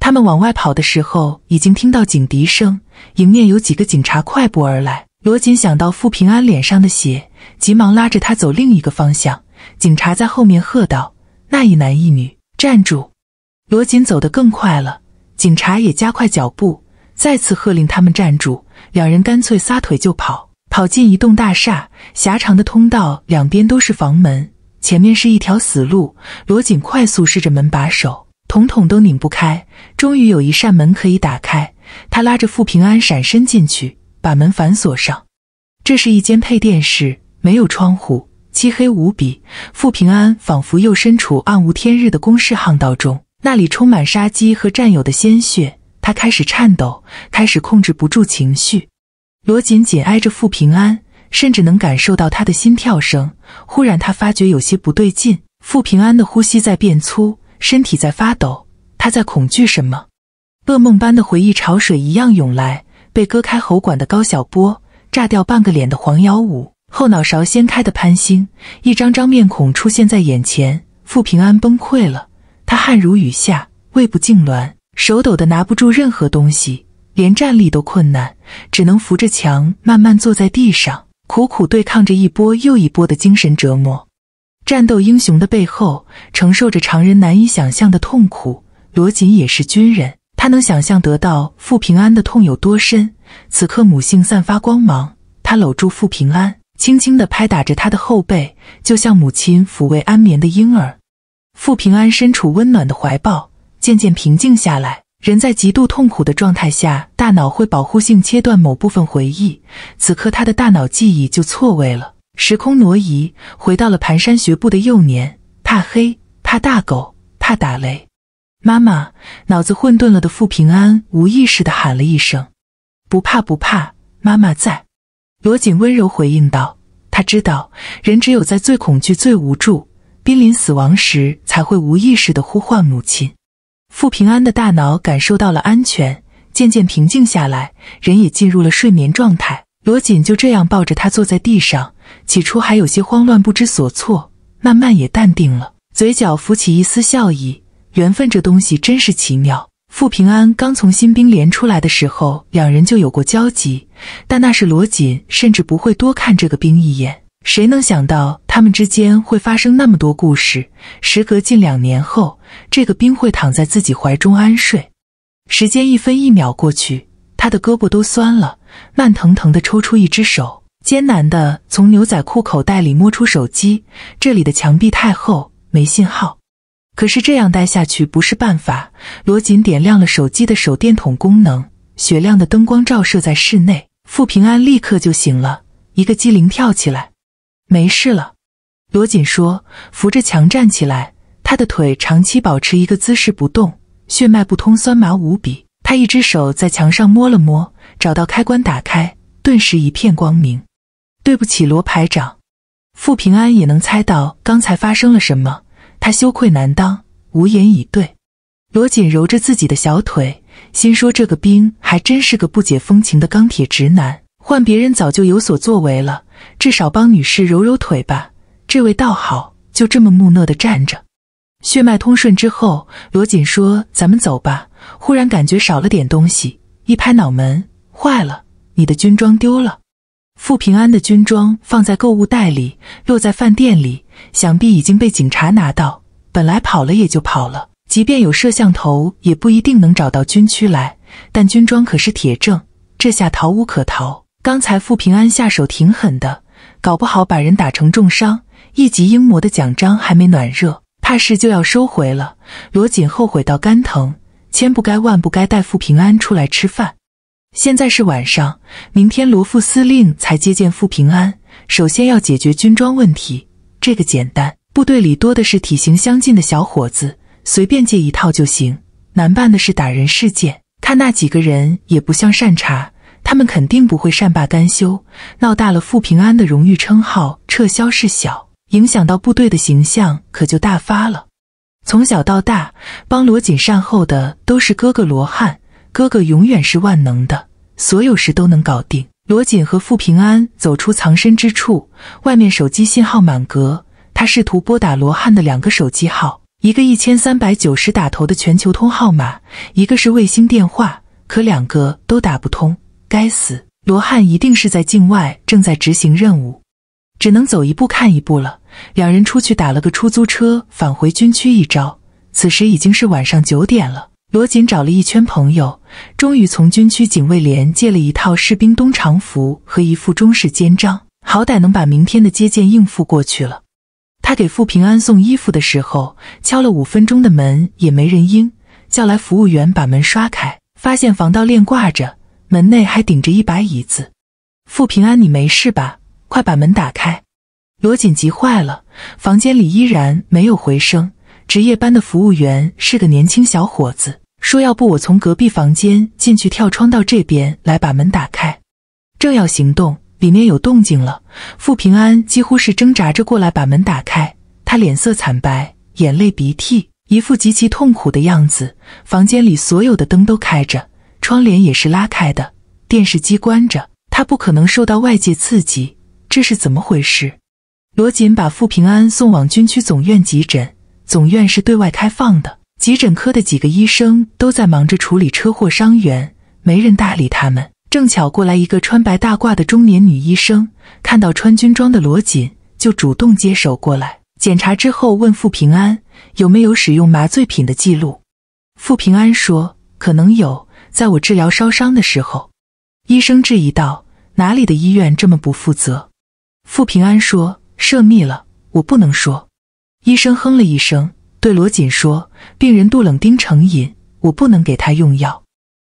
他们往外跑的时候，已经听到警笛声，迎面有几个警察快步而来。罗锦想到傅平安脸上的血，急忙拉着他走另一个方向。警察在后面喝道：“那一男一女，站住！”罗锦走得更快了，警察也加快脚步，再次喝令他们站住。两人干脆撒腿就跑，跑进一栋大厦，狭长的通道两边都是房门。前面是一条死路，罗锦快速试着门把手，统统都拧不开。终于有一扇门可以打开，他拉着傅平安闪身进去，把门反锁上。这是一间配电室，没有窗户，漆黑无比。傅平安仿佛又身处暗无天日的工事巷道中，那里充满杀机和战友的鲜血。他开始颤抖，开始控制不住情绪。罗锦紧挨着傅平安。甚至能感受到他的心跳声。忽然，他发觉有些不对劲，傅平安的呼吸在变粗，身体在发抖，他在恐惧什么？噩梦般的回忆潮水一样涌来：被割开喉管的高晓波，炸掉半个脸的黄瑶武，后脑勺掀开的潘兴……一张张面孔出现在眼前，傅平安崩溃了，他汗如雨下，胃部痉挛，手抖得拿不住任何东西，连站立都困难，只能扶着墙慢慢坐在地上。苦苦对抗着一波又一波的精神折磨，战斗英雄的背后承受着常人难以想象的痛苦。罗锦也是军人，他能想象得到傅平安的痛有多深。此刻母性散发光芒，他搂住傅平安，轻轻的拍打着他的后背，就像母亲抚慰安眠的婴儿。傅平安身处温暖的怀抱，渐渐平静下来。人在极度痛苦的状态下，大脑会保护性切断某部分回忆。此刻，他的大脑记忆就错位了，时空挪移，回到了蹒跚学步的幼年，怕黑，怕大狗，怕打雷。妈妈，脑子混沌了的傅平安无意识地喊了一声：“不怕，不怕，妈妈在。”罗锦温柔回应道：“他知道，人只有在最恐惧、最无助、濒临死亡时，才会无意识地呼唤母亲。”傅平安的大脑感受到了安全，渐渐平静下来，人也进入了睡眠状态。罗锦就这样抱着他坐在地上，起初还有些慌乱不知所措，慢慢也淡定了，嘴角浮起一丝笑意。缘分这东西真是奇妙。傅平安刚从新兵连出来的时候，两人就有过交集，但那是罗锦甚至不会多看这个兵一眼。谁能想到他们之间会发生那么多故事？时隔近两年后。这个兵会躺在自己怀中安睡，时间一分一秒过去，他的胳膊都酸了，慢腾腾地抽出一只手，艰难地从牛仔裤口袋里摸出手机。这里的墙壁太厚，没信号。可是这样待下去不是办法。罗锦点亮了手机的手电筒功能，雪亮的灯光照射在室内，傅平安立刻就醒了，一个机灵跳起来。没事了，罗锦说，扶着墙站起来。他的腿长期保持一个姿势不动，血脉不通，酸麻无比。他一只手在墙上摸了摸，找到开关，打开，顿时一片光明。对不起，罗排长。傅平安也能猜到刚才发生了什么，他羞愧难当，无言以对。罗锦揉着自己的小腿，心说这个兵还真是个不解风情的钢铁直男，换别人早就有所作为了，至少帮女士揉揉腿吧。这位倒好，就这么木讷的站着。血脉通顺之后，罗锦说：“咱们走吧。”忽然感觉少了点东西，一拍脑门：“坏了！你的军装丢了。”傅平安的军装放在购物袋里，落在饭店里，想必已经被警察拿到。本来跑了也就跑了，即便有摄像头，也不一定能找到军区来。但军装可是铁证，这下逃无可逃。刚才傅平安下手挺狠的，搞不好把人打成重伤。一级英模的奖章还没暖热。怕是就要收回了。罗锦后悔到肝疼，千不该万不该带傅平安出来吃饭。现在是晚上，明天罗副司令才接见傅平安，首先要解决军装问题。这个简单，部队里多的是体型相近的小伙子，随便借一套就行。难办的是打人事件，看那几个人也不像善茬，他们肯定不会善罢甘休。闹大了，傅平安的荣誉称号撤销是小。影响到部队的形象可就大发了。从小到大，帮罗锦善后的都是哥哥罗汉，哥哥永远是万能的，所有事都能搞定。罗锦和傅平安走出藏身之处，外面手机信号满格。他试图拨打罗汉的两个手机号，一个一千三百九十打头的全球通号码，一个是卫星电话，可两个都打不通。该死，罗汉一定是在境外，正在执行任务。只能走一步看一步了。两人出去打了个出租车，返回军区一招。此时已经是晚上九点了。罗锦找了一圈朋友，终于从军区警卫连借了一套士兵冬常服和一副中式肩章，好歹能把明天的接见应付过去了。他给傅平安送衣服的时候，敲了五分钟的门也没人应，叫来服务员把门刷开，发现防盗链挂着，门内还顶着一把椅子。傅平安，你没事吧？快把门打开！罗锦急坏了，房间里依然没有回声。值夜班的服务员是个年轻小伙子，说要不我从隔壁房间进去跳窗到这边来把门打开。正要行动，里面有动静了。傅平安几乎是挣扎着过来把门打开，他脸色惨白，眼泪鼻涕，一副极其痛苦的样子。房间里所有的灯都开着，窗帘也是拉开的，电视机关着，他不可能受到外界刺激。这是怎么回事？罗锦把傅平安送往军区总院急诊，总院是对外开放的，急诊科的几个医生都在忙着处理车祸伤员，没人搭理他们。正巧过来一个穿白大褂的中年女医生，看到穿军装的罗锦，就主动接手过来检查之后，问傅平安有没有使用麻醉品的记录。傅平安说：“可能有，在我治疗烧伤的时候。”医生质疑道：“哪里的医院这么不负责？”傅平安说：“涉密了，我不能说。”医生哼了一声，对罗锦说：“病人杜冷丁成瘾，我不能给他用药。”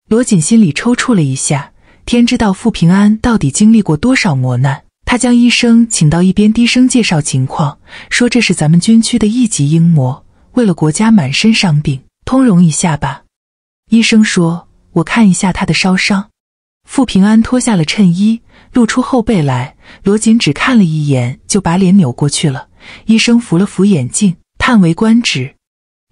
罗锦心里抽搐了一下，天知道傅平安到底经历过多少磨难。他将医生请到一边，低声介绍情况，说：“这是咱们军区的一级英模，为了国家满身伤病，通融一下吧。”医生说：“我看一下他的烧伤。”傅平安脱下了衬衣。露出后背来，罗锦只看了一眼就把脸扭过去了。医生扶了扶眼镜，叹为观止。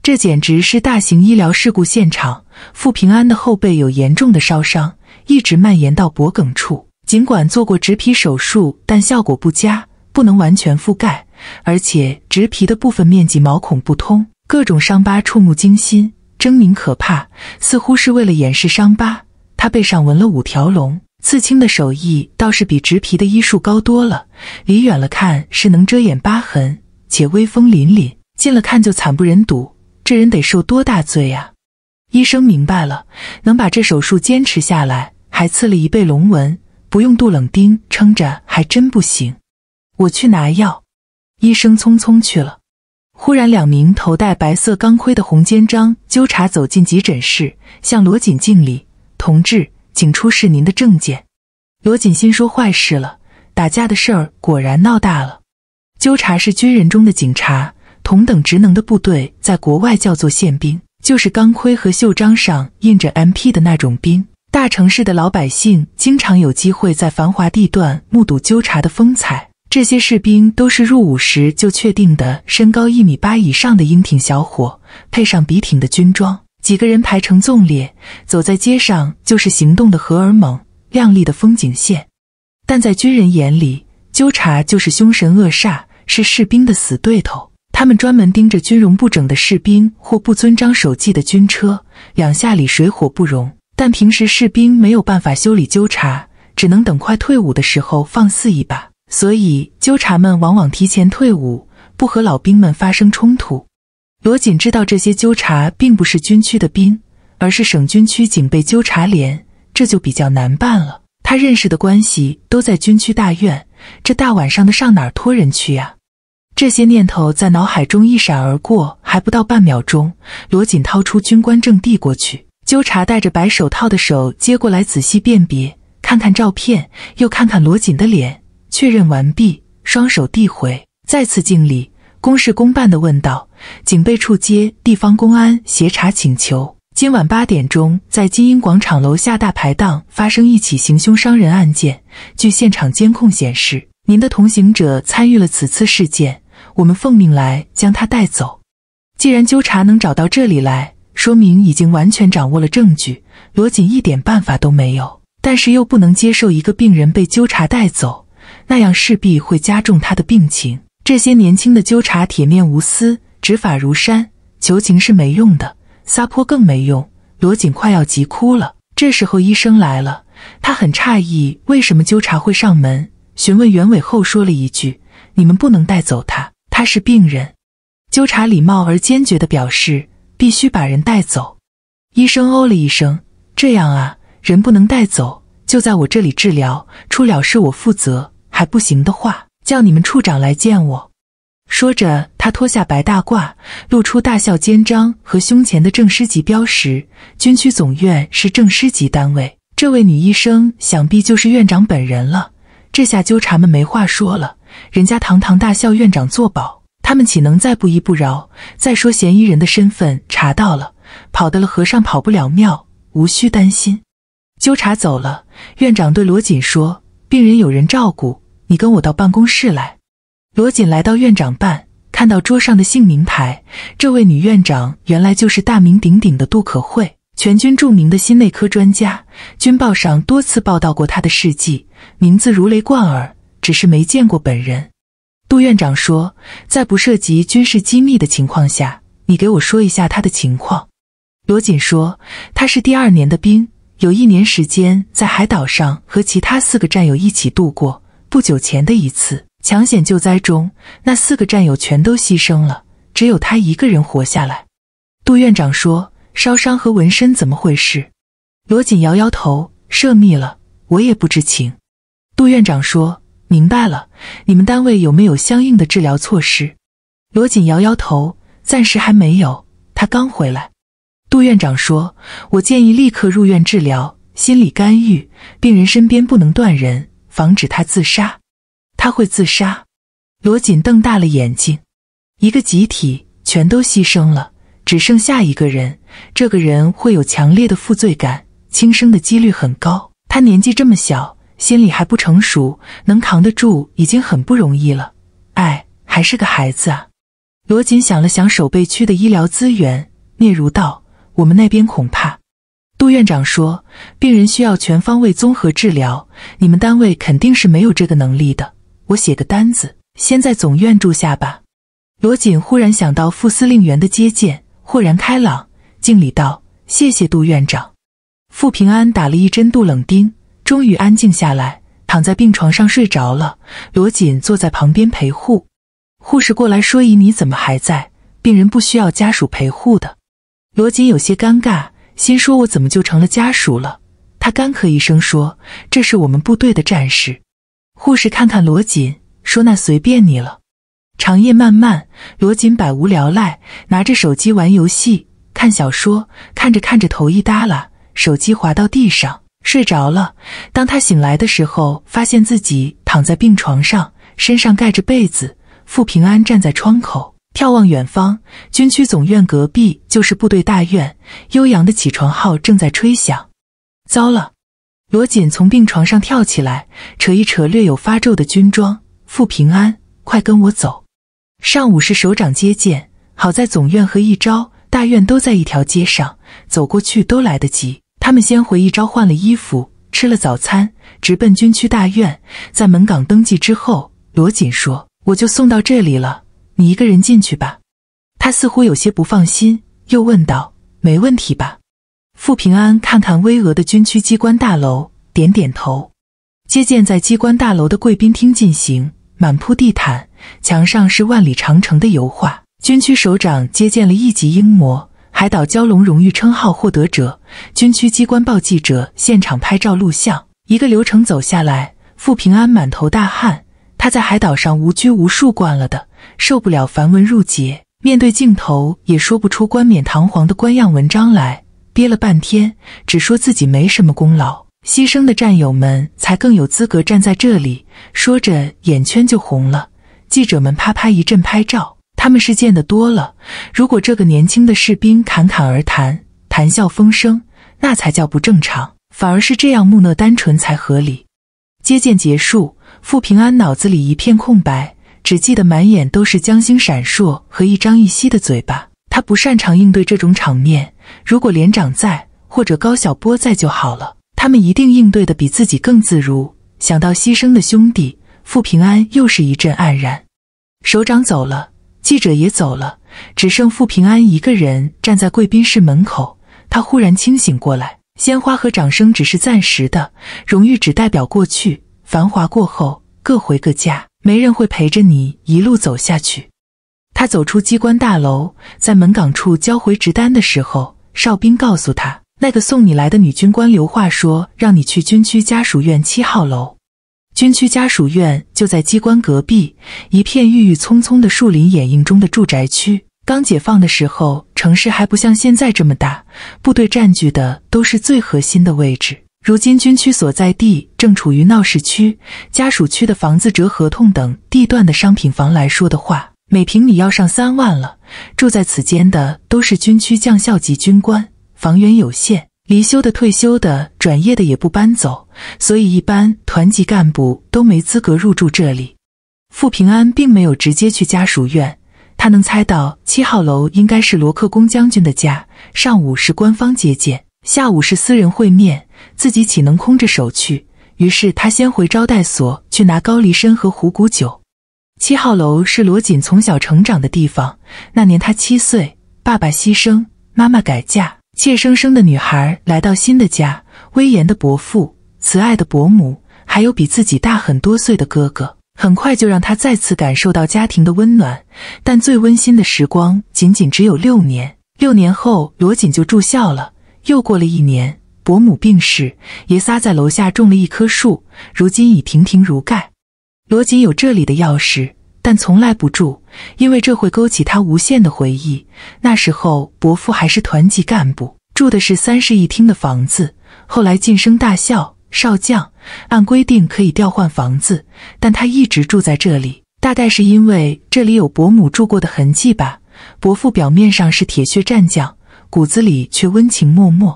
这简直是大型医疗事故现场。傅平安的后背有严重的烧伤，一直蔓延到脖梗处。尽管做过植皮手术，但效果不佳，不能完全覆盖，而且植皮的部分面积毛孔不通，各种伤疤触目惊心，狰狞可怕。似乎是为了掩饰伤疤，他背上纹了五条龙。刺青的手艺倒是比植皮的医术高多了，离远了看是能遮掩疤痕，且威风凛凛；近了看就惨不忍睹，这人得受多大罪呀！医生明白了，能把这手术坚持下来，还刺了一背龙纹，不用杜冷丁撑着还真不行。我去拿药。医生匆匆去了。忽然，两名头戴白色钢盔的红肩章纠察走进急诊室，向罗锦敬礼，同志。请出示您的证件。罗锦心说：“坏事了，打架的事儿果然闹大了。纠察是军人中的警察，同等职能的部队在国外叫做宪兵，就是钢盔和袖章上印着 MP 的那种兵。大城市的老百姓经常有机会在繁华地段目睹纠察的风采。这些士兵都是入伍时就确定的，身高一米八以上的英挺小伙，配上笔挺的军装。”几个人排成纵列走在街上，就是行动的荷尔蒙，亮丽的风景线。但在军人眼里，纠察就是凶神恶煞，是士兵的死对头。他们专门盯着军容不整的士兵或不遵章守纪的军车，两下里水火不容。但平时士兵没有办法修理纠察，只能等快退伍的时候放肆一把。所以纠察们往往提前退伍，不和老兵们发生冲突。罗锦知道这些纠察并不是军区的兵，而是省军区警备纠察连，这就比较难办了。他认识的关系都在军区大院，这大晚上的上哪儿托人去呀？这些念头在脑海中一闪而过，还不到半秒钟，罗锦掏出军官证递过去，纠察戴着白手套的手接过来，仔细辨别，看看照片，又看看罗锦的脸，确认完毕，双手递回，再次敬礼。公事公办的问道：“警备处接地方公安协查请求，今晚八点钟在金鹰广场楼下大排档发生一起行凶伤人案件。据现场监控显示，您的同行者参与了此次事件。我们奉命来将他带走。既然纠察能找到这里来，说明已经完全掌握了证据。罗锦一点办法都没有，但是又不能接受一个病人被纠察带走，那样势必会加重他的病情。”这些年轻的纠察铁面无私，执法如山，求情是没用的，撒泼更没用。罗锦快要急哭了。这时候医生来了，他很诧异，为什么纠察会上门？询问原委后，说了一句：“你们不能带走他，他是病人。”纠察礼貌而坚决地表示：“必须把人带走。”医生哦了一声：“这样啊，人不能带走，就在我这里治疗，出了事我负责。还不行的话。”叫你们处长来见我，说着，他脱下白大褂，露出大校肩章和胸前的正师级标识。军区总院是正师级单位，这位女医生想必就是院长本人了。这下纠察们没话说了，人家堂堂大校院长作保，他们岂能再不依不饶？再说嫌疑人的身份查到了，跑得了和尚跑不了庙，无需担心。纠察走了，院长对罗锦说：“病人有人照顾。”你跟我到办公室来。罗锦来到院长办，看到桌上的姓名牌，这位女院长原来就是大名鼎鼎的杜可慧，全军著名的心内科专家，军报上多次报道过她的事迹，名字如雷贯耳，只是没见过本人。杜院长说，在不涉及军事机密的情况下，你给我说一下她的情况。罗锦说，她是第二年的兵，有一年时间在海岛上和其他四个战友一起度过。不久前的一次抢险救灾中，那四个战友全都牺牲了，只有他一个人活下来。杜院长说：“烧伤和纹身怎么回事？”罗锦摇摇头：“涉密了，我也不知情。”杜院长说：“明白了，你们单位有没有相应的治疗措施？”罗锦摇摇头：“暂时还没有，他刚回来。”杜院长说：“我建议立刻入院治疗，心理干预，病人身边不能断人。”防止他自杀，他会自杀。罗锦瞪大了眼睛，一个集体全都牺牲了，只剩下一个人，这个人会有强烈的负罪感，轻生的几率很高。他年纪这么小，心理还不成熟，能扛得住已经很不容易了。哎，还是个孩子啊！罗锦想了想，守备区的医疗资源，嗫嚅道：“我们那边恐怕……”杜院长说：“病人需要全方位综合治疗，你们单位肯定是没有这个能力的。我写个单子，先在总院住下吧。”罗锦忽然想到副司令员的接见，豁然开朗，敬礼道：“谢谢杜院长。”傅平安打了一针杜冷丁，终于安静下来，躺在病床上睡着了。罗锦坐在旁边陪护。护士过来说：“姨，你怎么还在？病人不需要家属陪护的。”罗锦有些尴尬。心说：“我怎么就成了家属了？”他干咳一声说：“这是我们部队的战士。”护士看看罗锦，说：“那随便你了。”长夜漫漫，罗锦百无聊赖，拿着手机玩游戏、看小说，看着看着头一耷拉，手机滑到地上，睡着了。当他醒来的时候，发现自己躺在病床上，身上盖着被子，傅平安站在窗口。眺望远方，军区总院隔壁就是部队大院。悠扬的起床号正在吹响。糟了！罗锦从病床上跳起来，扯一扯略有发皱的军装。傅平安，快跟我走！上午是首长接见，好在总院和一招大院都在一条街上，走过去都来得及。他们先回一招换了衣服，吃了早餐，直奔军区大院。在门岗登记之后，罗锦说：“我就送到这里了。”你一个人进去吧，他似乎有些不放心，又问道：“没问题吧？”傅平安看看巍峨的军区机关大楼，点点头。接见在机关大楼的贵宾厅进行，满铺地毯，墙上是万里长城的油画。军区首长接见了一级英模、海岛蛟龙荣誉称号获得者，军区机关报记者现场拍照录像。一个流程走下来，傅平安满头大汗。他在海岛上无拘无束惯了的。受不了繁文缛节，面对镜头也说不出冠冕堂皇的官样文章来，憋了半天，只说自己没什么功劳，牺牲的战友们才更有资格站在这里。说着眼圈就红了，记者们啪啪一阵拍照。他们是见得多了，如果这个年轻的士兵侃侃而谈，谈笑风生，那才叫不正常，反而是这样木讷单纯才合理。接见结束，傅平安脑子里一片空白。只记得满眼都是江星闪烁和一张一溪的嘴巴。他不擅长应对这种场面，如果连长在或者高小波在就好了，他们一定应对的比自己更自如。想到牺牲的兄弟，傅平安又是一阵黯然。首长走了，记者也走了，只剩傅平安一个人站在贵宾室门口。他忽然清醒过来：鲜花和掌声只是暂时的，荣誉只代表过去，繁华过后，各回各家。没人会陪着你一路走下去。他走出机关大楼，在门岗处交回执单的时候，哨兵告诉他，那个送你来的女军官留话说，让你去军区家属院七号楼。军区家属院就在机关隔壁，一片郁郁葱葱的树林掩映中的住宅区。刚解放的时候，城市还不像现在这么大，部队占据的都是最核心的位置。如今军区所在地正处于闹市区，家属区的房子、折合同等地段的商品房来说的话，每平米要上三万了。住在此间的都是军区将校级军官，房源有限，离休的、退休的、转业的也不搬走，所以一般团级干部都没资格入住这里。傅平安并没有直接去家属院，他能猜到七号楼应该是罗克公将军的家。上午是官方接见，下午是私人会面。自己岂能空着手去？于是他先回招待所去拿高丽参和虎骨酒。七号楼是罗锦从小成长的地方。那年他七岁，爸爸牺牲，妈妈改嫁，怯生生的女孩来到新的家。威严的伯父，慈爱的伯母，还有比自己大很多岁的哥哥，很快就让他再次感受到家庭的温暖。但最温馨的时光仅仅只有六年。六年后，罗锦就住校了。又过了一年。伯母病逝，爷仨在楼下种了一棵树，如今已亭亭如盖。罗锦有这里的钥匙，但从来不住，因为这会勾起他无限的回忆。那时候伯父还是团级干部，住的是三室一厅的房子。后来晋升大校、少将，按规定可以调换房子，但他一直住在这里，大概是因为这里有伯母住过的痕迹吧。伯父表面上是铁血战将，骨子里却温情脉脉。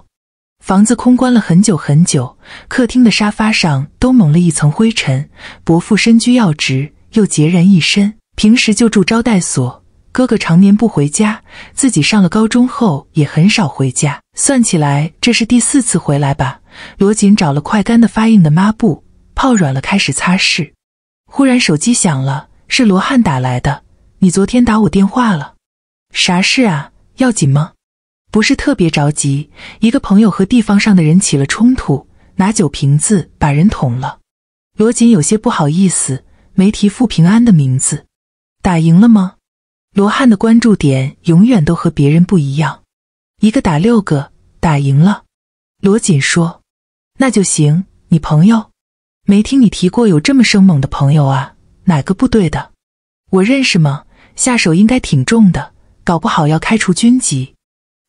房子空关了很久很久，客厅的沙发上都蒙了一层灰尘。伯父身居要职，又孑然一身，平时就住招待所。哥哥常年不回家，自己上了高中后也很少回家。算起来，这是第四次回来吧。罗锦找了块干的发硬的抹布，泡软了开始擦拭。忽然手机响了，是罗汉打来的。你昨天打我电话了，啥事啊？要紧吗？不是特别着急。一个朋友和地方上的人起了冲突，拿酒瓶子把人捅了。罗锦有些不好意思，没提傅平安的名字。打赢了吗？罗汉的关注点永远都和别人不一样。一个打六个，打赢了。罗锦说：“那就行。你朋友，没听你提过有这么生猛的朋友啊？哪个部队的？我认识吗？下手应该挺重的，搞不好要开除军籍。”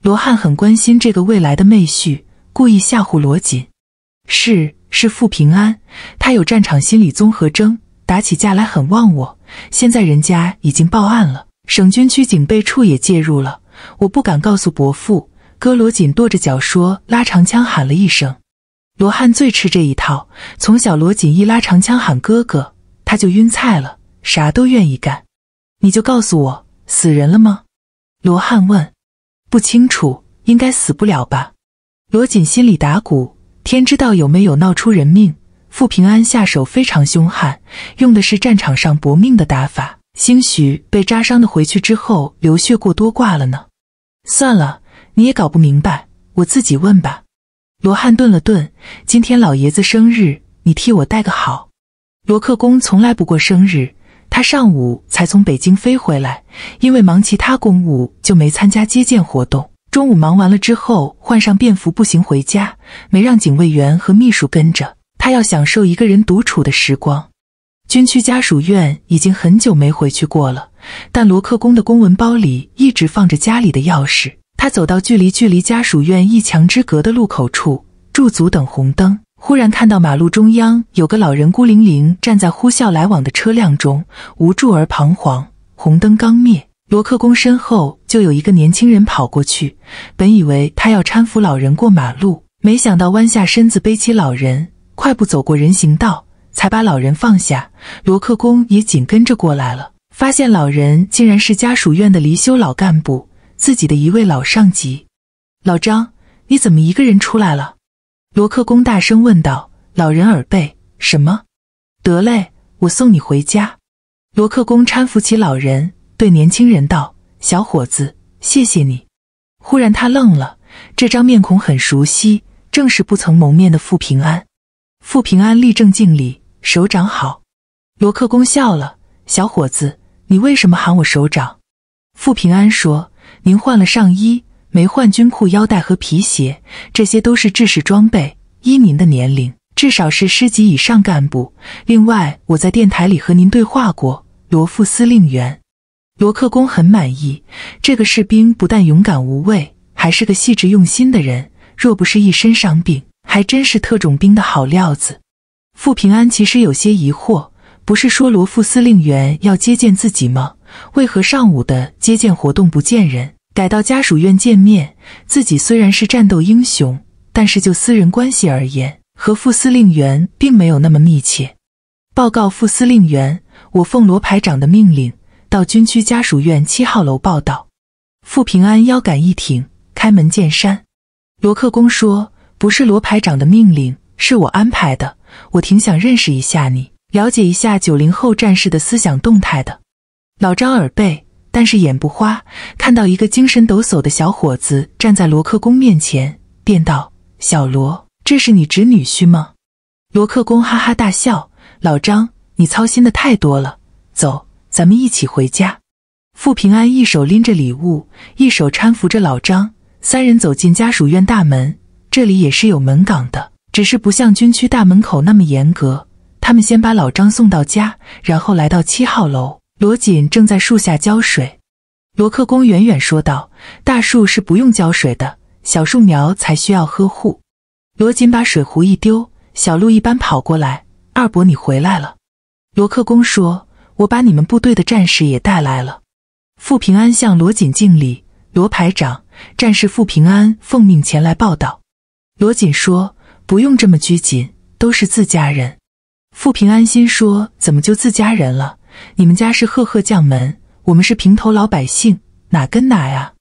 罗汉很关心这个未来的妹婿，故意吓唬罗锦：“是是傅平安，他有战场心理综合征，打起架来很忘我。现在人家已经报案了，省军区警备处也介入了，我不敢告诉伯父。”哥罗锦跺着脚说：“拉长枪喊了一声。”罗汉最吃这一套，从小罗锦一拉长枪喊哥哥，他就晕菜了，啥都愿意干。你就告诉我，死人了吗？罗汉问。不清楚，应该死不了吧？罗锦心里打鼓，天知道有没有闹出人命。傅平安下手非常凶悍，用的是战场上搏命的打法，兴许被扎伤的回去之后流血过多挂了呢。算了，你也搞不明白，我自己问吧。罗汉顿了顿，今天老爷子生日，你替我带个好。罗克公从来不过生日。他上午才从北京飞回来，因为忙其他公务，就没参加接见活动。中午忙完了之后，换上便服步行回家，没让警卫员和秘书跟着。他要享受一个人独处的时光。军区家属院已经很久没回去过了，但罗克公的公文包里一直放着家里的钥匙。他走到距离距离家属院一墙之隔的路口处，驻足等红灯。忽然看到马路中央有个老人孤零零站在呼啸来往的车辆中，无助而彷徨。红灯刚灭，罗克公身后就有一个年轻人跑过去。本以为他要搀扶老人过马路，没想到弯下身子背起老人，快步走过人行道，才把老人放下。罗克公也紧跟着过来了，发现老人竟然是家属院的离休老干部，自己的一位老上级。老张，你怎么一个人出来了？罗克公大声问道：“老人耳背，什么？得嘞，我送你回家。”罗克公搀扶起老人，对年轻人道：“小伙子，谢谢你。”忽然他愣了，这张面孔很熟悉，正是不曾谋面的傅平安。傅平安立正敬礼：“首长好。”罗克公笑了：“小伙子，你为什么喊我首长？”傅平安说：“您换了上衣。”没换军裤、腰带和皮鞋，这些都是制式装备。依您的年龄，至少是师级以上干部。另外，我在电台里和您对话过，罗副司令员。罗克公很满意这个士兵，不但勇敢无畏，还是个细致用心的人。若不是一身伤病，还真是特种兵的好料子。傅平安其实有些疑惑：不是说罗副司令员要接见自己吗？为何上午的接见活动不见人？改到家属院见面。自己虽然是战斗英雄，但是就私人关系而言，和副司令员并没有那么密切。报告副司令员，我奉罗排长的命令到军区家属院七号楼报道。傅平安腰杆一挺，开门见山。罗克公说：“不是罗排长的命令，是我安排的。我挺想认识一下你，了解一下九零后战士的思想动态的。”老张耳背。但是眼不花，看到一个精神抖擞的小伙子站在罗克公面前，便道：“小罗，这是你侄女婿吗？”罗克公哈哈大笑：“老张，你操心的太多了。走，咱们一起回家。”傅平安一手拎着礼物，一手搀扶着老张，三人走进家属院大门。这里也是有门岗的，只是不像军区大门口那么严格。他们先把老张送到家，然后来到七号楼。罗锦正在树下浇水，罗克公远远说道：“大树是不用浇水的，小树苗才需要呵护。”罗锦把水壶一丢，小鹿一般跑过来：“二伯，你回来了。”罗克公说：“我把你们部队的战士也带来了。”傅平安向罗锦敬礼：“罗排长，战士傅平安奉命前来报道。”罗锦说：“不用这么拘谨，都是自家人。”傅平安心说：“怎么就自家人了？”你们家是赫赫将门，我们是平头老百姓，哪跟哪啊？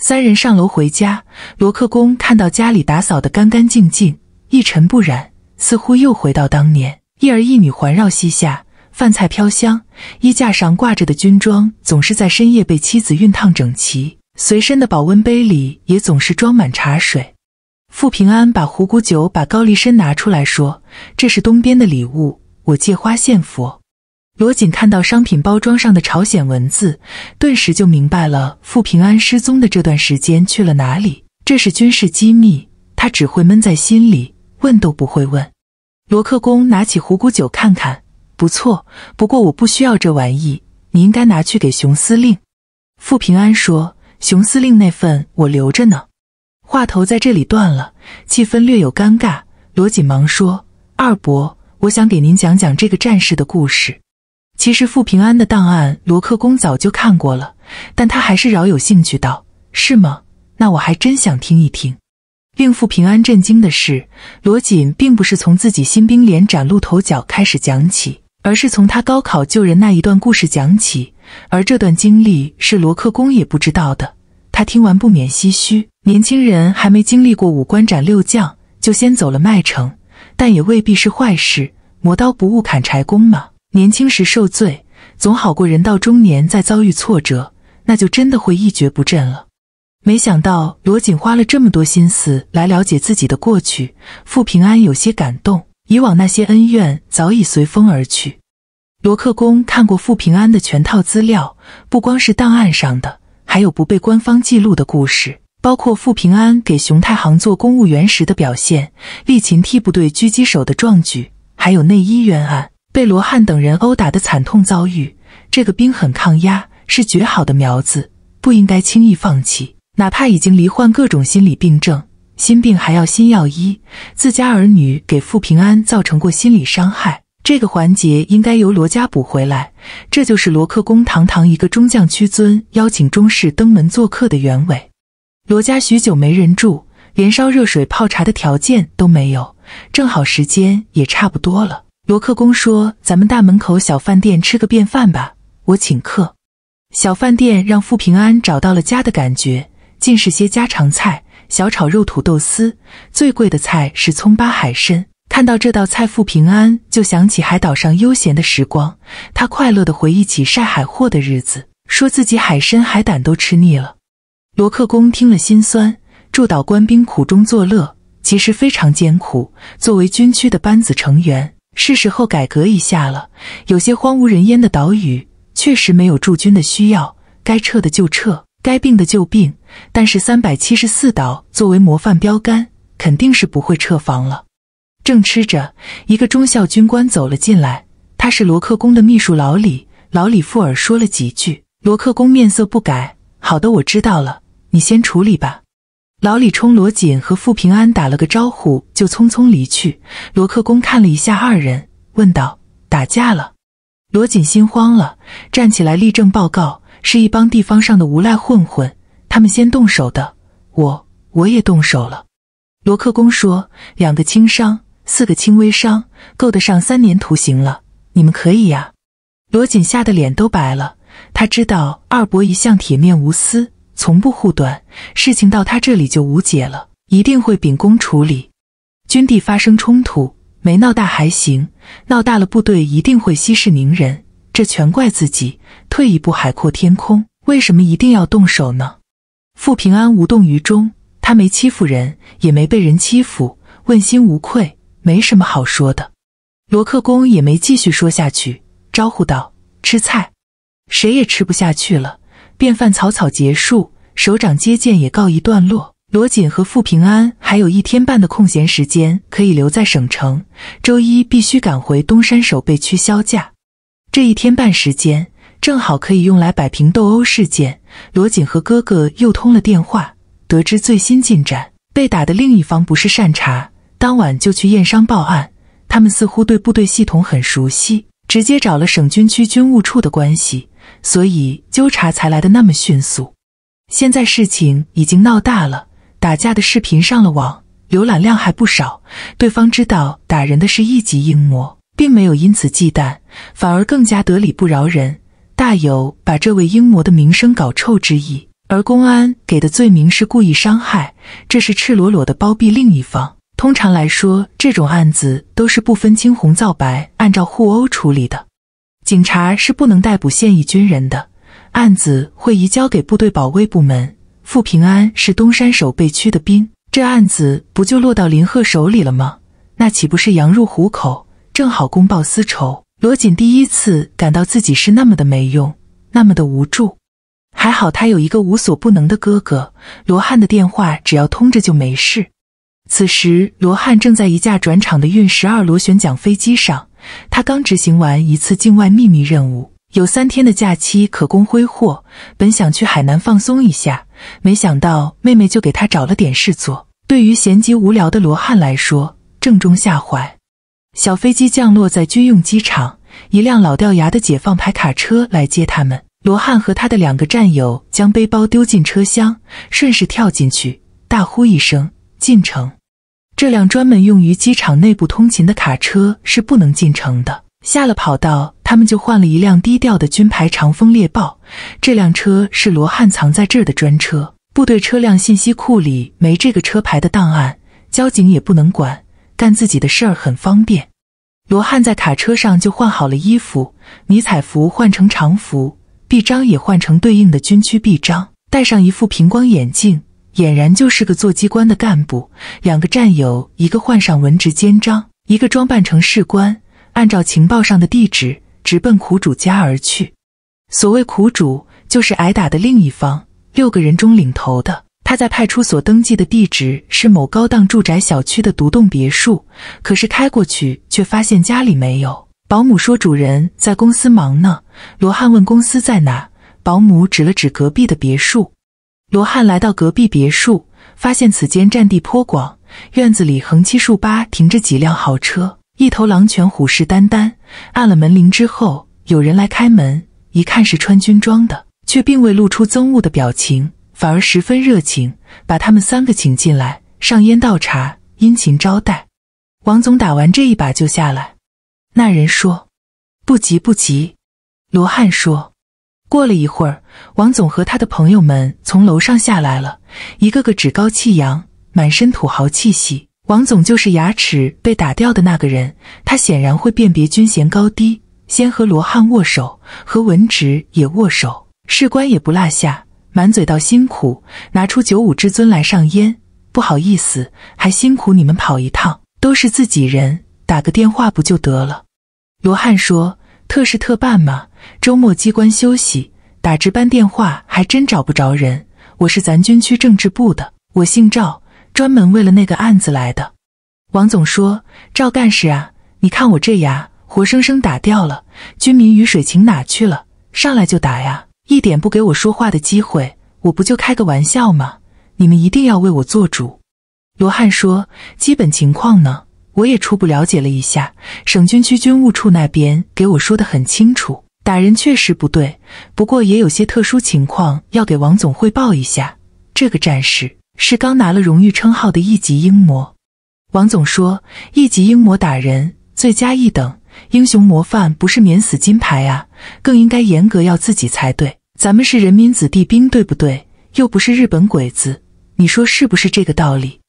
三人上楼回家。罗克公看到家里打扫得干干净净，一尘不染，似乎又回到当年，一儿一女环绕膝下，饭菜飘香，衣架上挂着的军装总是在深夜被妻子熨烫整齐，随身的保温杯里也总是装满茶水。傅平安把虎骨酒、把高丽参拿出来说：“这是东边的礼物，我借花献佛。”罗锦看到商品包装上的朝鲜文字，顿时就明白了傅平安失踪的这段时间去了哪里。这是军事机密，他只会闷在心里，问都不会问。罗克公拿起虎骨酒看看，不错，不过我不需要这玩意，你应该拿去给熊司令。傅平安说：“熊司令那份我留着呢。”话头在这里断了，气氛略有尴尬。罗锦忙说：“二伯，我想给您讲讲这个战士的故事。”其实傅平安的档案，罗克公早就看过了，但他还是饶有兴趣道：“是吗？那我还真想听一听。”令傅平安震惊的是，罗锦并不是从自己新兵连崭露头角开始讲起，而是从他高考救人那一段故事讲起。而这段经历是罗克公也不知道的。他听完不免唏嘘：年轻人还没经历过五关斩六将，就先走了麦城，但也未必是坏事。磨刀不误砍柴工嘛。年轻时受罪，总好过人到中年再遭遇挫折，那就真的会一蹶不振了。没想到罗锦花了这么多心思来了解自己的过去，傅平安有些感动。以往那些恩怨早已随风而去。罗克公看过傅平安的全套资料，不光是档案上的，还有不被官方记录的故事，包括傅平安给熊太行做公务员时的表现，立秦替部队狙击手的壮举，还有内衣冤案。被罗汉等人殴打的惨痛遭遇，这个兵很抗压，是绝好的苗子，不应该轻易放弃。哪怕已经罹患各种心理病症，心病还要心药医。自家儿女给傅平安造成过心理伤害，这个环节应该由罗家补回来。这就是罗克公堂堂一个中将屈尊邀请钟氏登门做客的原委。罗家许久没人住，连烧热水泡茶的条件都没有，正好时间也差不多了。罗克公说：“咱们大门口小饭店吃个便饭吧，我请客。”小饭店让傅平安找到了家的感觉，尽是些家常菜，小炒肉、土豆丝。最贵的菜是葱巴海参。看到这道菜，傅平安就想起海岛上悠闲的时光。他快乐地回忆起晒海货的日子，说自己海参、海胆都吃腻了。罗克公听了心酸，驻岛官兵苦中作乐，其实非常艰苦。作为军区的班子成员。是时候改革一下了。有些荒无人烟的岛屿确实没有驻军的需要，该撤的就撤，该并的就并。但是三百七十四岛作为模范标杆，肯定是不会撤防了。正吃着，一个中校军官走了进来。他是罗克公的秘书老李。老李附耳说了几句，罗克公面色不改。好的，我知道了，你先处理吧。老李冲罗锦和傅平安打了个招呼，就匆匆离去。罗克公看了一下二人，问道：“打架了？”罗锦心慌了，站起来立正报告：“是一帮地方上的无赖混混，他们先动手的，我我也动手了。”罗克公说：“两个轻伤，四个轻微伤，够得上三年徒刑了。你们可以呀。”罗锦吓得脸都白了，他知道二伯一向铁面无私。从不护短，事情到他这里就无解了，一定会秉公处理。军地发生冲突，没闹大还行，闹大了部队一定会息事宁人。这全怪自己，退一步海阔天空。为什么一定要动手呢？傅平安无动于衷，他没欺负人，也没被人欺负，问心无愧，没什么好说的。罗克公也没继续说下去，招呼道：“吃菜，谁也吃不下去了。”便饭草草结束，首长接见也告一段落。罗锦和傅平安还有一天半的空闲时间可以留在省城，周一必须赶回东山守备区销假。这一天半时间正好可以用来摆平斗殴事件。罗锦和哥哥又通了电话，得知最新进展：被打的另一方不是善茬，当晚就去验伤报案。他们似乎对部队系统很熟悉，直接找了省军区军务处的关系。所以纠察才来的那么迅速。现在事情已经闹大了，打架的视频上了网，浏览量还不少。对方知道打人的是一级英模，并没有因此忌惮，反而更加得理不饶人，大有把这位英模的名声搞臭之意。而公安给的罪名是故意伤害，这是赤裸裸的包庇另一方。通常来说，这种案子都是不分青红皂白，按照互殴处理的。警察是不能逮捕现役军人的，案子会移交给部队保卫部门。傅平安是东山守备区的兵，这案子不就落到林鹤手里了吗？那岂不是羊入虎口，正好公报私仇？罗锦第一次感到自己是那么的没用，那么的无助。还好他有一个无所不能的哥哥罗汉的电话，只要通着就没事。此时，罗汉正在一架转场的运十二螺旋桨飞机上。他刚执行完一次境外秘密任务，有三天的假期可供挥霍，本想去海南放松一下，没想到妹妹就给他找了点事做。对于闲极无聊的罗汉来说，正中下怀。小飞机降落在军用机场，一辆老掉牙的解放牌卡车来接他们。罗汉和他的两个战友将背包丢进车厢，顺势跳进去，大呼一声：“进城！”这辆专门用于机场内部通勤的卡车是不能进城的。下了跑道，他们就换了一辆低调的军牌长风猎豹。这辆车是罗汉藏在这儿的专车，部队车辆信息库里没这个车牌的档案，交警也不能管，干自己的事儿很方便。罗汉在卡车上就换好了衣服，迷彩服换成长服，臂章也换成对应的军区臂章，戴上一副平光眼镜。俨然就是个做机关的干部。两个战友，一个换上文职肩章，一个装扮成士官，按照情报上的地址，直奔苦主家而去。所谓苦主，就是挨打的另一方。六个人中领头的，他在派出所登记的地址是某高档住宅小区的独栋别墅，可是开过去却发现家里没有。保姆说主人在公司忙呢。罗汉问公司在哪，保姆指了指隔壁的别墅。罗汉来到隔壁别墅，发现此间占地颇广，院子里横七竖八停着几辆豪车，一头狼犬虎视眈眈。按了门铃之后，有人来开门，一看是穿军装的，却并未露出憎恶的表情，反而十分热情，把他们三个请进来，上烟倒茶，殷勤招待。王总打完这一把就下来，那人说：“不急不急。”罗汉说。过了一会儿，王总和他的朋友们从楼上下来了，一个个趾高气扬，满身土豪气息。王总就是牙齿被打掉的那个人，他显然会辨别军衔高低，先和罗汉握手，和文职也握手，士官也不落下，满嘴道辛苦，拿出九五之尊来上烟。不好意思，还辛苦你们跑一趟，都是自己人，打个电话不就得了？罗汉说：“特事特办嘛。”周末机关休息，打值班电话还真找不着人。我是咱军区政治部的，我姓赵，专门为了那个案子来的。王总说：“赵干事啊，你看我这牙活生生打掉了，军民鱼水情哪去了？上来就打呀，一点不给我说话的机会。我不就开个玩笑吗？你们一定要为我做主。”罗汉说：“基本情况呢？我也初步了解了一下，省军区军务处那边给我说的很清楚。”打人确实不对，不过也有些特殊情况要给王总汇报一下。这个战士是刚拿了荣誉称号的一级英模。王总说：“一级英模打人罪加一等，英雄模范不是免死金牌啊，更应该严格要自己才对。咱们是人民子弟兵，对不对？又不是日本鬼子，你说是不是这个道理？”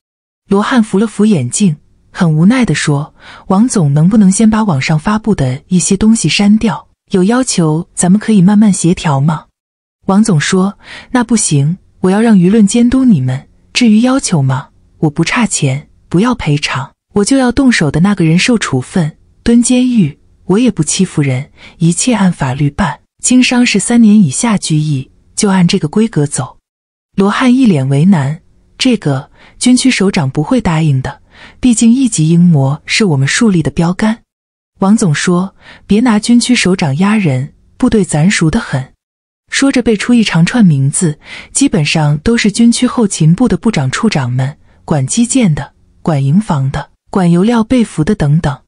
罗汉扶了扶眼镜，很无奈地说：“王总，能不能先把网上发布的一些东西删掉？”有要求，咱们可以慢慢协调吗？王总说：“那不行，我要让舆论监督你们。至于要求吗？我不差钱，不要赔偿，我就要动手的那个人受处分，蹲监狱。我也不欺负人，一切按法律办。轻伤是三年以下拘役，就按这个规格走。”罗汉一脸为难：“这个军区首长不会答应的，毕竟一级英模是我们树立的标杆。”王总说：“别拿军区首长压人，部队咱熟得很。”说着背出一长串名字，基本上都是军区后勤部的部长、处长们，管基建的，管营房的，管油料备服的等等。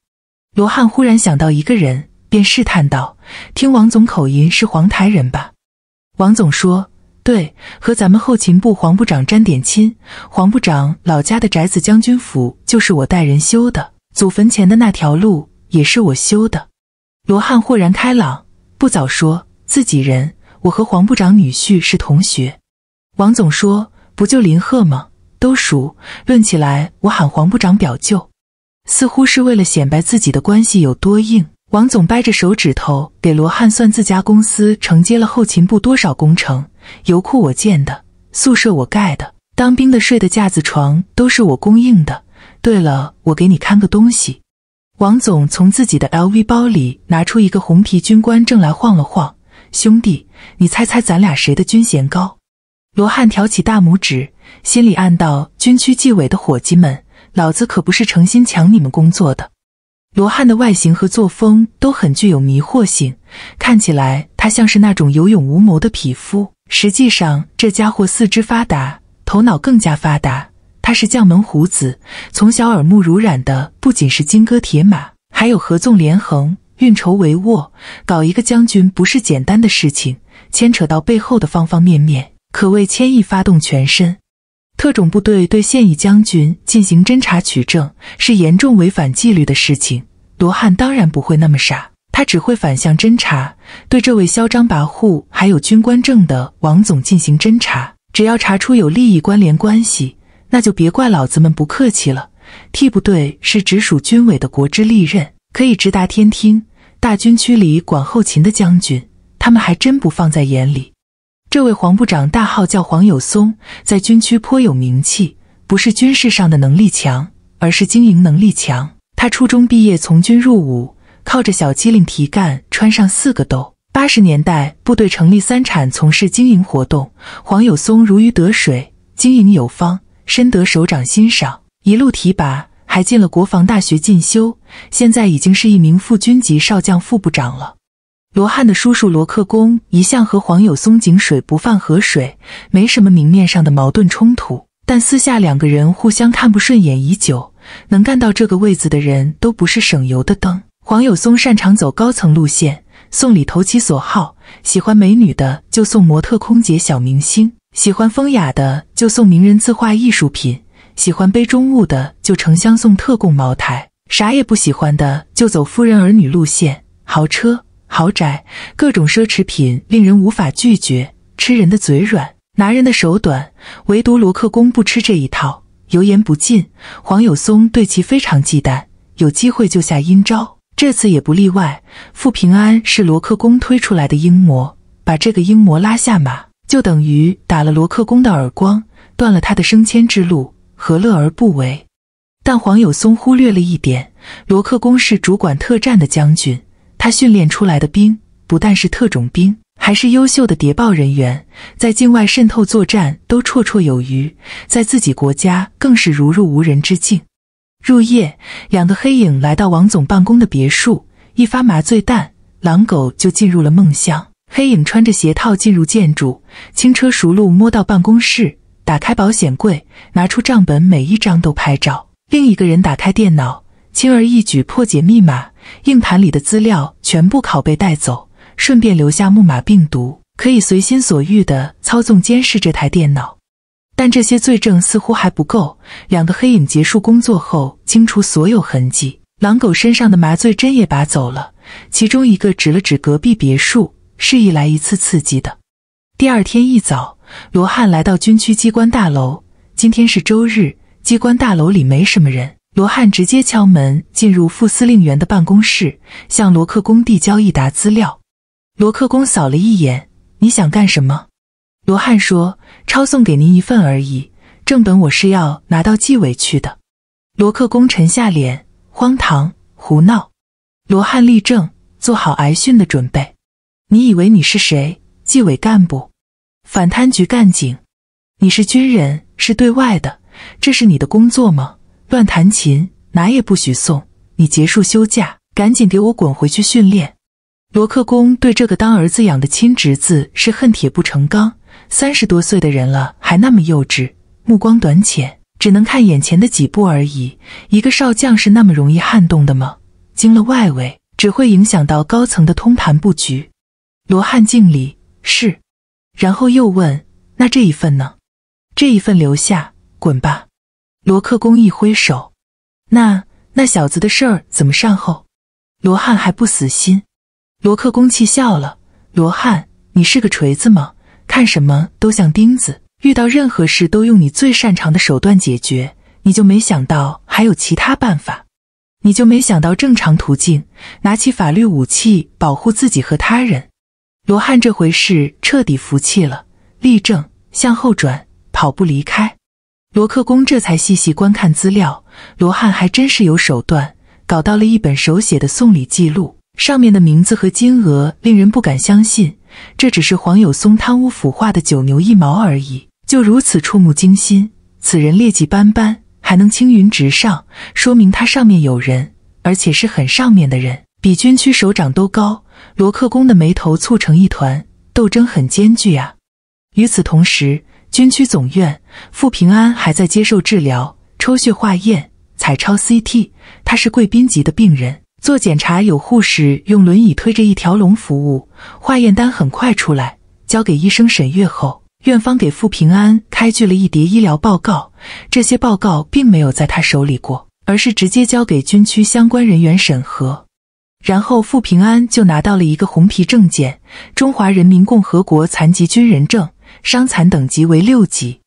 罗汉忽然想到一个人，便试探道：“听王总口音是黄台人吧？”王总说：“对，和咱们后勤部黄部长沾点亲。黄部长老家的宅子将军府就是我带人修的，祖坟前的那条路。”也是我修的，罗汉豁然开朗，不早说，自己人，我和黄部长女婿是同学。王总说：“不就林鹤吗？都熟，论起来，我喊黄部长表舅，似乎是为了显摆自己的关系有多硬。”王总掰着手指头给罗汉算自家公司承接了后勤部多少工程，油库我建的，宿舍我盖的，当兵的睡的架子床都是我供应的。对了，我给你看个东西。王总从自己的 LV 包里拿出一个红皮军官证来晃了晃：“兄弟，你猜猜咱俩谁的军衔高？”罗汉挑起大拇指，心里暗道：“军区纪委的伙计们，老子可不是诚心抢你们工作的。”罗汉的外形和作风都很具有迷惑性，看起来他像是那种有勇无谋的匹夫，实际上这家伙四肢发达，头脑更加发达。他是将门虎子，从小耳目濡染的不仅是金戈铁马，还有合纵连横、运筹帷幄。搞一个将军不是简单的事情，牵扯到背后的方方面面，可谓牵一发动全身。特种部队对现役将军进行侦查取证，是严重违反纪律的事情。罗汉当然不会那么傻，他只会反向侦查，对这位嚣张跋扈、还有军官证的王总进行侦查，只要查出有利益关联关系。那就别怪老子们不客气了。替部队是直属军委的国之利刃，可以直达天听。大军区里管后勤的将军，他们还真不放在眼里。这位黄部长，大号叫黄有松，在军区颇有名气，不是军事上的能力强，而是经营能力强。他初中毕业从军入伍，靠着小机灵提干，穿上四个兜。八十年代部队成立三产，从事经营活动，黄有松如鱼得水，经营有方。深得首长欣赏，一路提拔，还进了国防大学进修，现在已经是一名副军级少将、副部长了。罗汉的叔叔罗克功一向和黄有松井水不犯河水，没什么明面上的矛盾冲突，但私下两个人互相看不顺眼已久。能干到这个位子的人都不是省油的灯。黄有松擅长走高层路线，送礼投其所好，喜欢美女的就送模特、空姐、小明星。喜欢风雅的就送名人字画艺术品，喜欢杯中物的就成箱送特供茅台，啥也不喜欢的就走夫人儿女路线，豪车豪宅各种奢侈品令人无法拒绝，吃人的嘴软拿人的手短，唯独罗克公不吃这一套，油盐不进。黄友松对其非常忌惮，有机会就下阴招，这次也不例外。傅平安是罗克公推出来的阴魔，把这个阴魔拉下马。就等于打了罗克公的耳光，断了他的升迁之路，何乐而不为？但黄有松忽略了一点，罗克公是主管特战的将军，他训练出来的兵不但是特种兵，还是优秀的谍报人员，在境外渗透作战都绰绰有余，在自己国家更是如入无人之境。入夜，两个黑影来到王总办公的别墅，一发麻醉弹，狼狗就进入了梦乡。黑影穿着鞋套进入建筑，轻车熟路摸到办公室，打开保险柜，拿出账本，每一张都拍照。另一个人打开电脑，轻而易举破解密码，硬盘里的资料全部拷贝带走，顺便留下木马病毒，可以随心所欲的操纵监视这台电脑。但这些罪证似乎还不够。两个黑影结束工作后，清除所有痕迹，狼狗身上的麻醉针也拔走了。其中一个指了指隔壁别墅。示意来一次刺激的。第二天一早，罗汉来到军区机关大楼。今天是周日，机关大楼里没什么人。罗汉直接敲门，进入副司令员的办公室，向罗克工递交一沓资料。罗克工扫了一眼：“你想干什么？”罗汉说：“抄送给您一份而已，正本我是要拿到纪委去的。”罗克工沉下脸：“荒唐，胡闹！”罗汉立正，做好挨训的准备。你以为你是谁？纪委干部，反贪局干警？你是军人，是对外的，这是你的工作吗？乱弹琴，哪也不许送！你结束休假，赶紧给我滚回去训练！罗克公对这个当儿子养的亲侄子是恨铁不成钢。三十多岁的人了，还那么幼稚，目光短浅，只能看眼前的几步而已。一个少将是那么容易撼动的吗？惊了外围，只会影响到高层的通盘布局。罗汉敬礼，是。然后又问：“那这一份呢？这一份留下，滚吧。”罗克公一挥手：“那那小子的事儿怎么善后？”罗汉还不死心。罗克公气笑了：“罗汉，你是个锤子吗？看什么都像钉子，遇到任何事都用你最擅长的手段解决，你就没想到还有其他办法？你就没想到正常途径？拿起法律武器保护自己和他人？”罗汉这回事彻底服气了，立正，向后转，跑步离开。罗克公这才细细观看资料，罗汉还真是有手段，搞到了一本手写的送礼记录，上面的名字和金额令人不敢相信。这只是黄有松贪污腐化的九牛一毛而已，就如此触目惊心。此人劣迹斑斑，还能青云直上，说明他上面有人，而且是很上面的人，比军区首长都高。罗克公的眉头蹙成一团，斗争很艰巨啊。与此同时，军区总院傅平安还在接受治疗，抽血化验、彩超、CT，他是贵宾级的病人，做检查有护士用轮椅推着一条龙服务。化验单很快出来，交给医生审阅后，院方给傅平安开具了一叠医疗报告。这些报告并没有在他手里过，而是直接交给军区相关人员审核。然后傅平安就拿到了一个红皮证件，《中华人民共和国残疾军人证》，伤残等级为六级。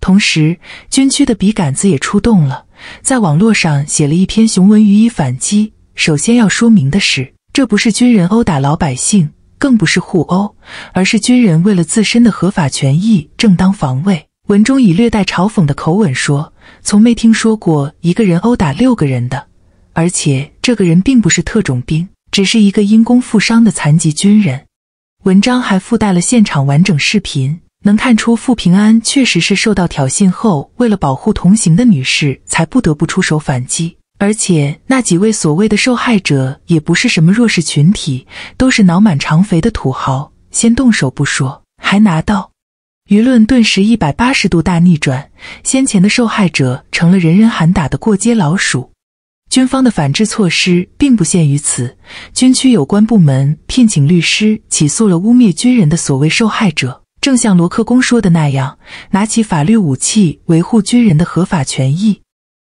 同时，军区的笔杆子也出动了，在网络上写了一篇雄文予以反击。首先要说明的是，这不是军人殴打老百姓，更不是互殴，而是军人为了自身的合法权益，正当防卫。文中以略带嘲讽的口吻说：“从没听说过一个人殴打六个人的。”而且这个人并不是特种兵，只是一个因公负伤的残疾军人。文章还附带了现场完整视频，能看出傅平安确实是受到挑衅后，为了保护同行的女士才不得不出手反击。而且那几位所谓的受害者也不是什么弱势群体，都是脑满肠肥的土豪，先动手不说，还拿刀。舆论顿时一百八十度大逆转，先前的受害者成了人人喊打的过街老鼠。军方的反制措施并不限于此，军区有关部门聘请律师起诉了污蔑军人的所谓受害者。正像罗克公说的那样，拿起法律武器维护军人的合法权益。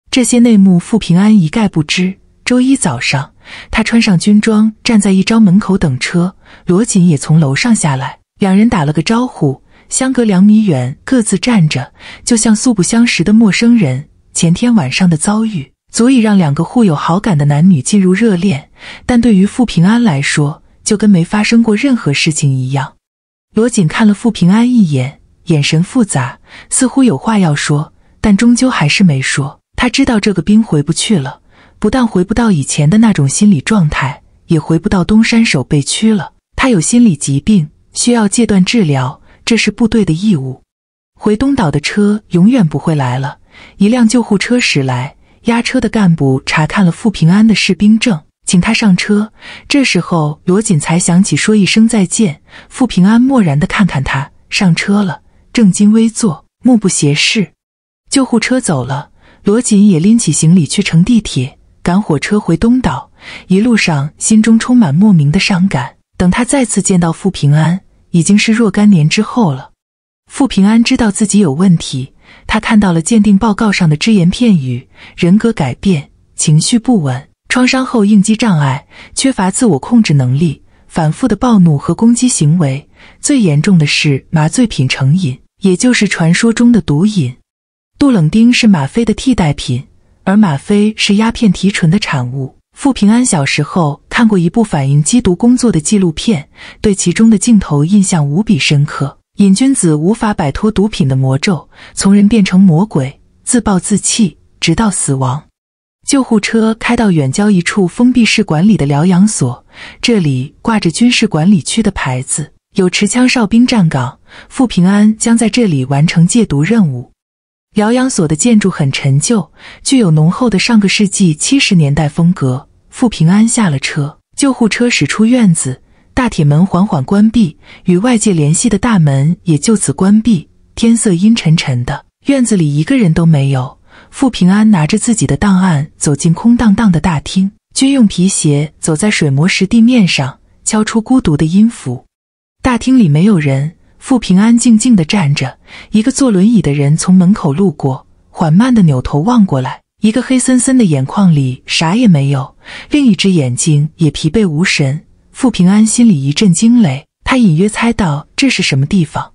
这些内幕，傅平安一概不知。周一早上，他穿上军装，站在一招门口等车。罗锦也从楼上下来，两人打了个招呼，相隔两米远，各自站着，就像素不相识的陌生人。前天晚上的遭遇。足以让两个互有好感的男女进入热恋，但对于傅平安来说，就跟没发生过任何事情一样。罗锦看了傅平安一眼，眼神复杂，似乎有话要说，但终究还是没说。他知道这个兵回不去了，不但回不到以前的那种心理状态，也回不到东山守备区了。他有心理疾病，需要戒断治疗，这是部队的义务。回东岛的车永远不会来了，一辆救护车驶来。押车的干部查看了傅平安的士兵证，请他上车。这时候，罗锦才想起说一声再见。傅平安漠然地看看他，上车了，正襟危坐，目不斜视。救护车走了，罗锦也拎起行李去乘地铁，赶火车回东岛。一路上，心中充满莫名的伤感。等他再次见到傅平安，已经是若干年之后了。傅平安知道自己有问题。他看到了鉴定报告上的只言片语：人格改变、情绪不稳、创伤后应激障碍、缺乏自我控制能力、反复的暴怒和攻击行为。最严重的是麻醉品成瘾，也就是传说中的毒瘾。杜冷丁是吗啡的替代品，而吗啡是鸦片提纯的产物。傅平安小时候看过一部反映缉毒工作的纪录片，对其中的镜头印象无比深刻。瘾君子无法摆脱毒品的魔咒，从人变成魔鬼，自暴自弃，直到死亡。救护车开到远郊一处封闭式管理的疗养所，这里挂着军事管理区的牌子，有持枪哨兵站岗。傅平安将在这里完成戒毒任务。疗养所的建筑很陈旧，具有浓厚的上个世纪七十年代风格。傅平安下了车，救护车驶出院子。大铁门缓缓关闭，与外界联系的大门也就此关闭。天色阴沉沉的，院子里一个人都没有。傅平安拿着自己的档案走进空荡荡的大厅，军用皮鞋走在水磨石地面上，敲出孤独的音符。大厅里没有人，傅平安静静地站着。一个坐轮椅的人从门口路过，缓慢地扭头望过来，一个黑森森的眼眶里啥也没有，另一只眼睛也疲惫无神。傅平安心里一阵惊雷，他隐约猜到这是什么地方。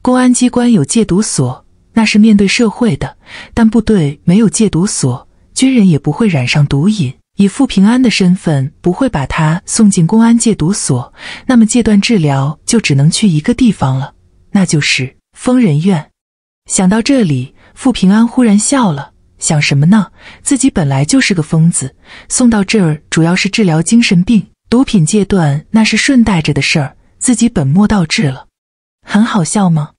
公安机关有戒毒所，那是面对社会的；但部队没有戒毒所，军人也不会染上毒瘾。以傅平安的身份，不会把他送进公安戒毒所。那么戒断治疗就只能去一个地方了，那就是疯人院。想到这里，傅平安忽然笑了。想什么呢？自己本来就是个疯子，送到这儿主要是治疗精神病。毒品戒断那是顺带着的事儿，自己本末倒置了，很好笑吗？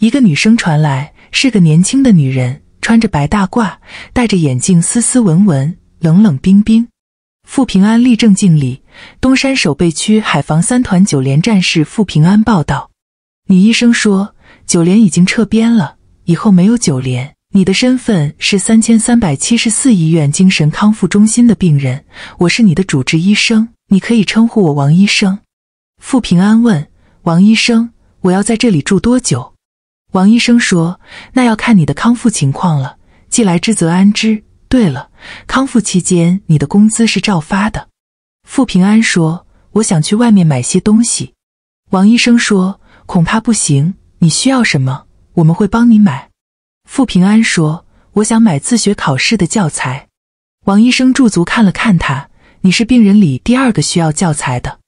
一个女生传来，是个年轻的女人，穿着白大褂，戴着眼镜，斯斯文文，冷冷冰冰。傅平安立正敬礼，东山守备区海防三团九连战士傅平安报道。女医生说：“九连已经撤编了，以后没有九连。你的身份是三千三百七十四医院精神康复中心的病人，我是你的主治医生。”你可以称呼我王医生。傅平安问王医生：“我要在这里住多久？”王医生说：“那要看你的康复情况了。既来之，则安之。对了，康复期间你的工资是照发的。”傅平安说：“我想去外面买些东西。”王医生说：“恐怕不行。你需要什么？我们会帮你买。”傅平安说：“我想买自学考试的教材。”王医生驻足看了看他。你是病人里第二个需要教材的。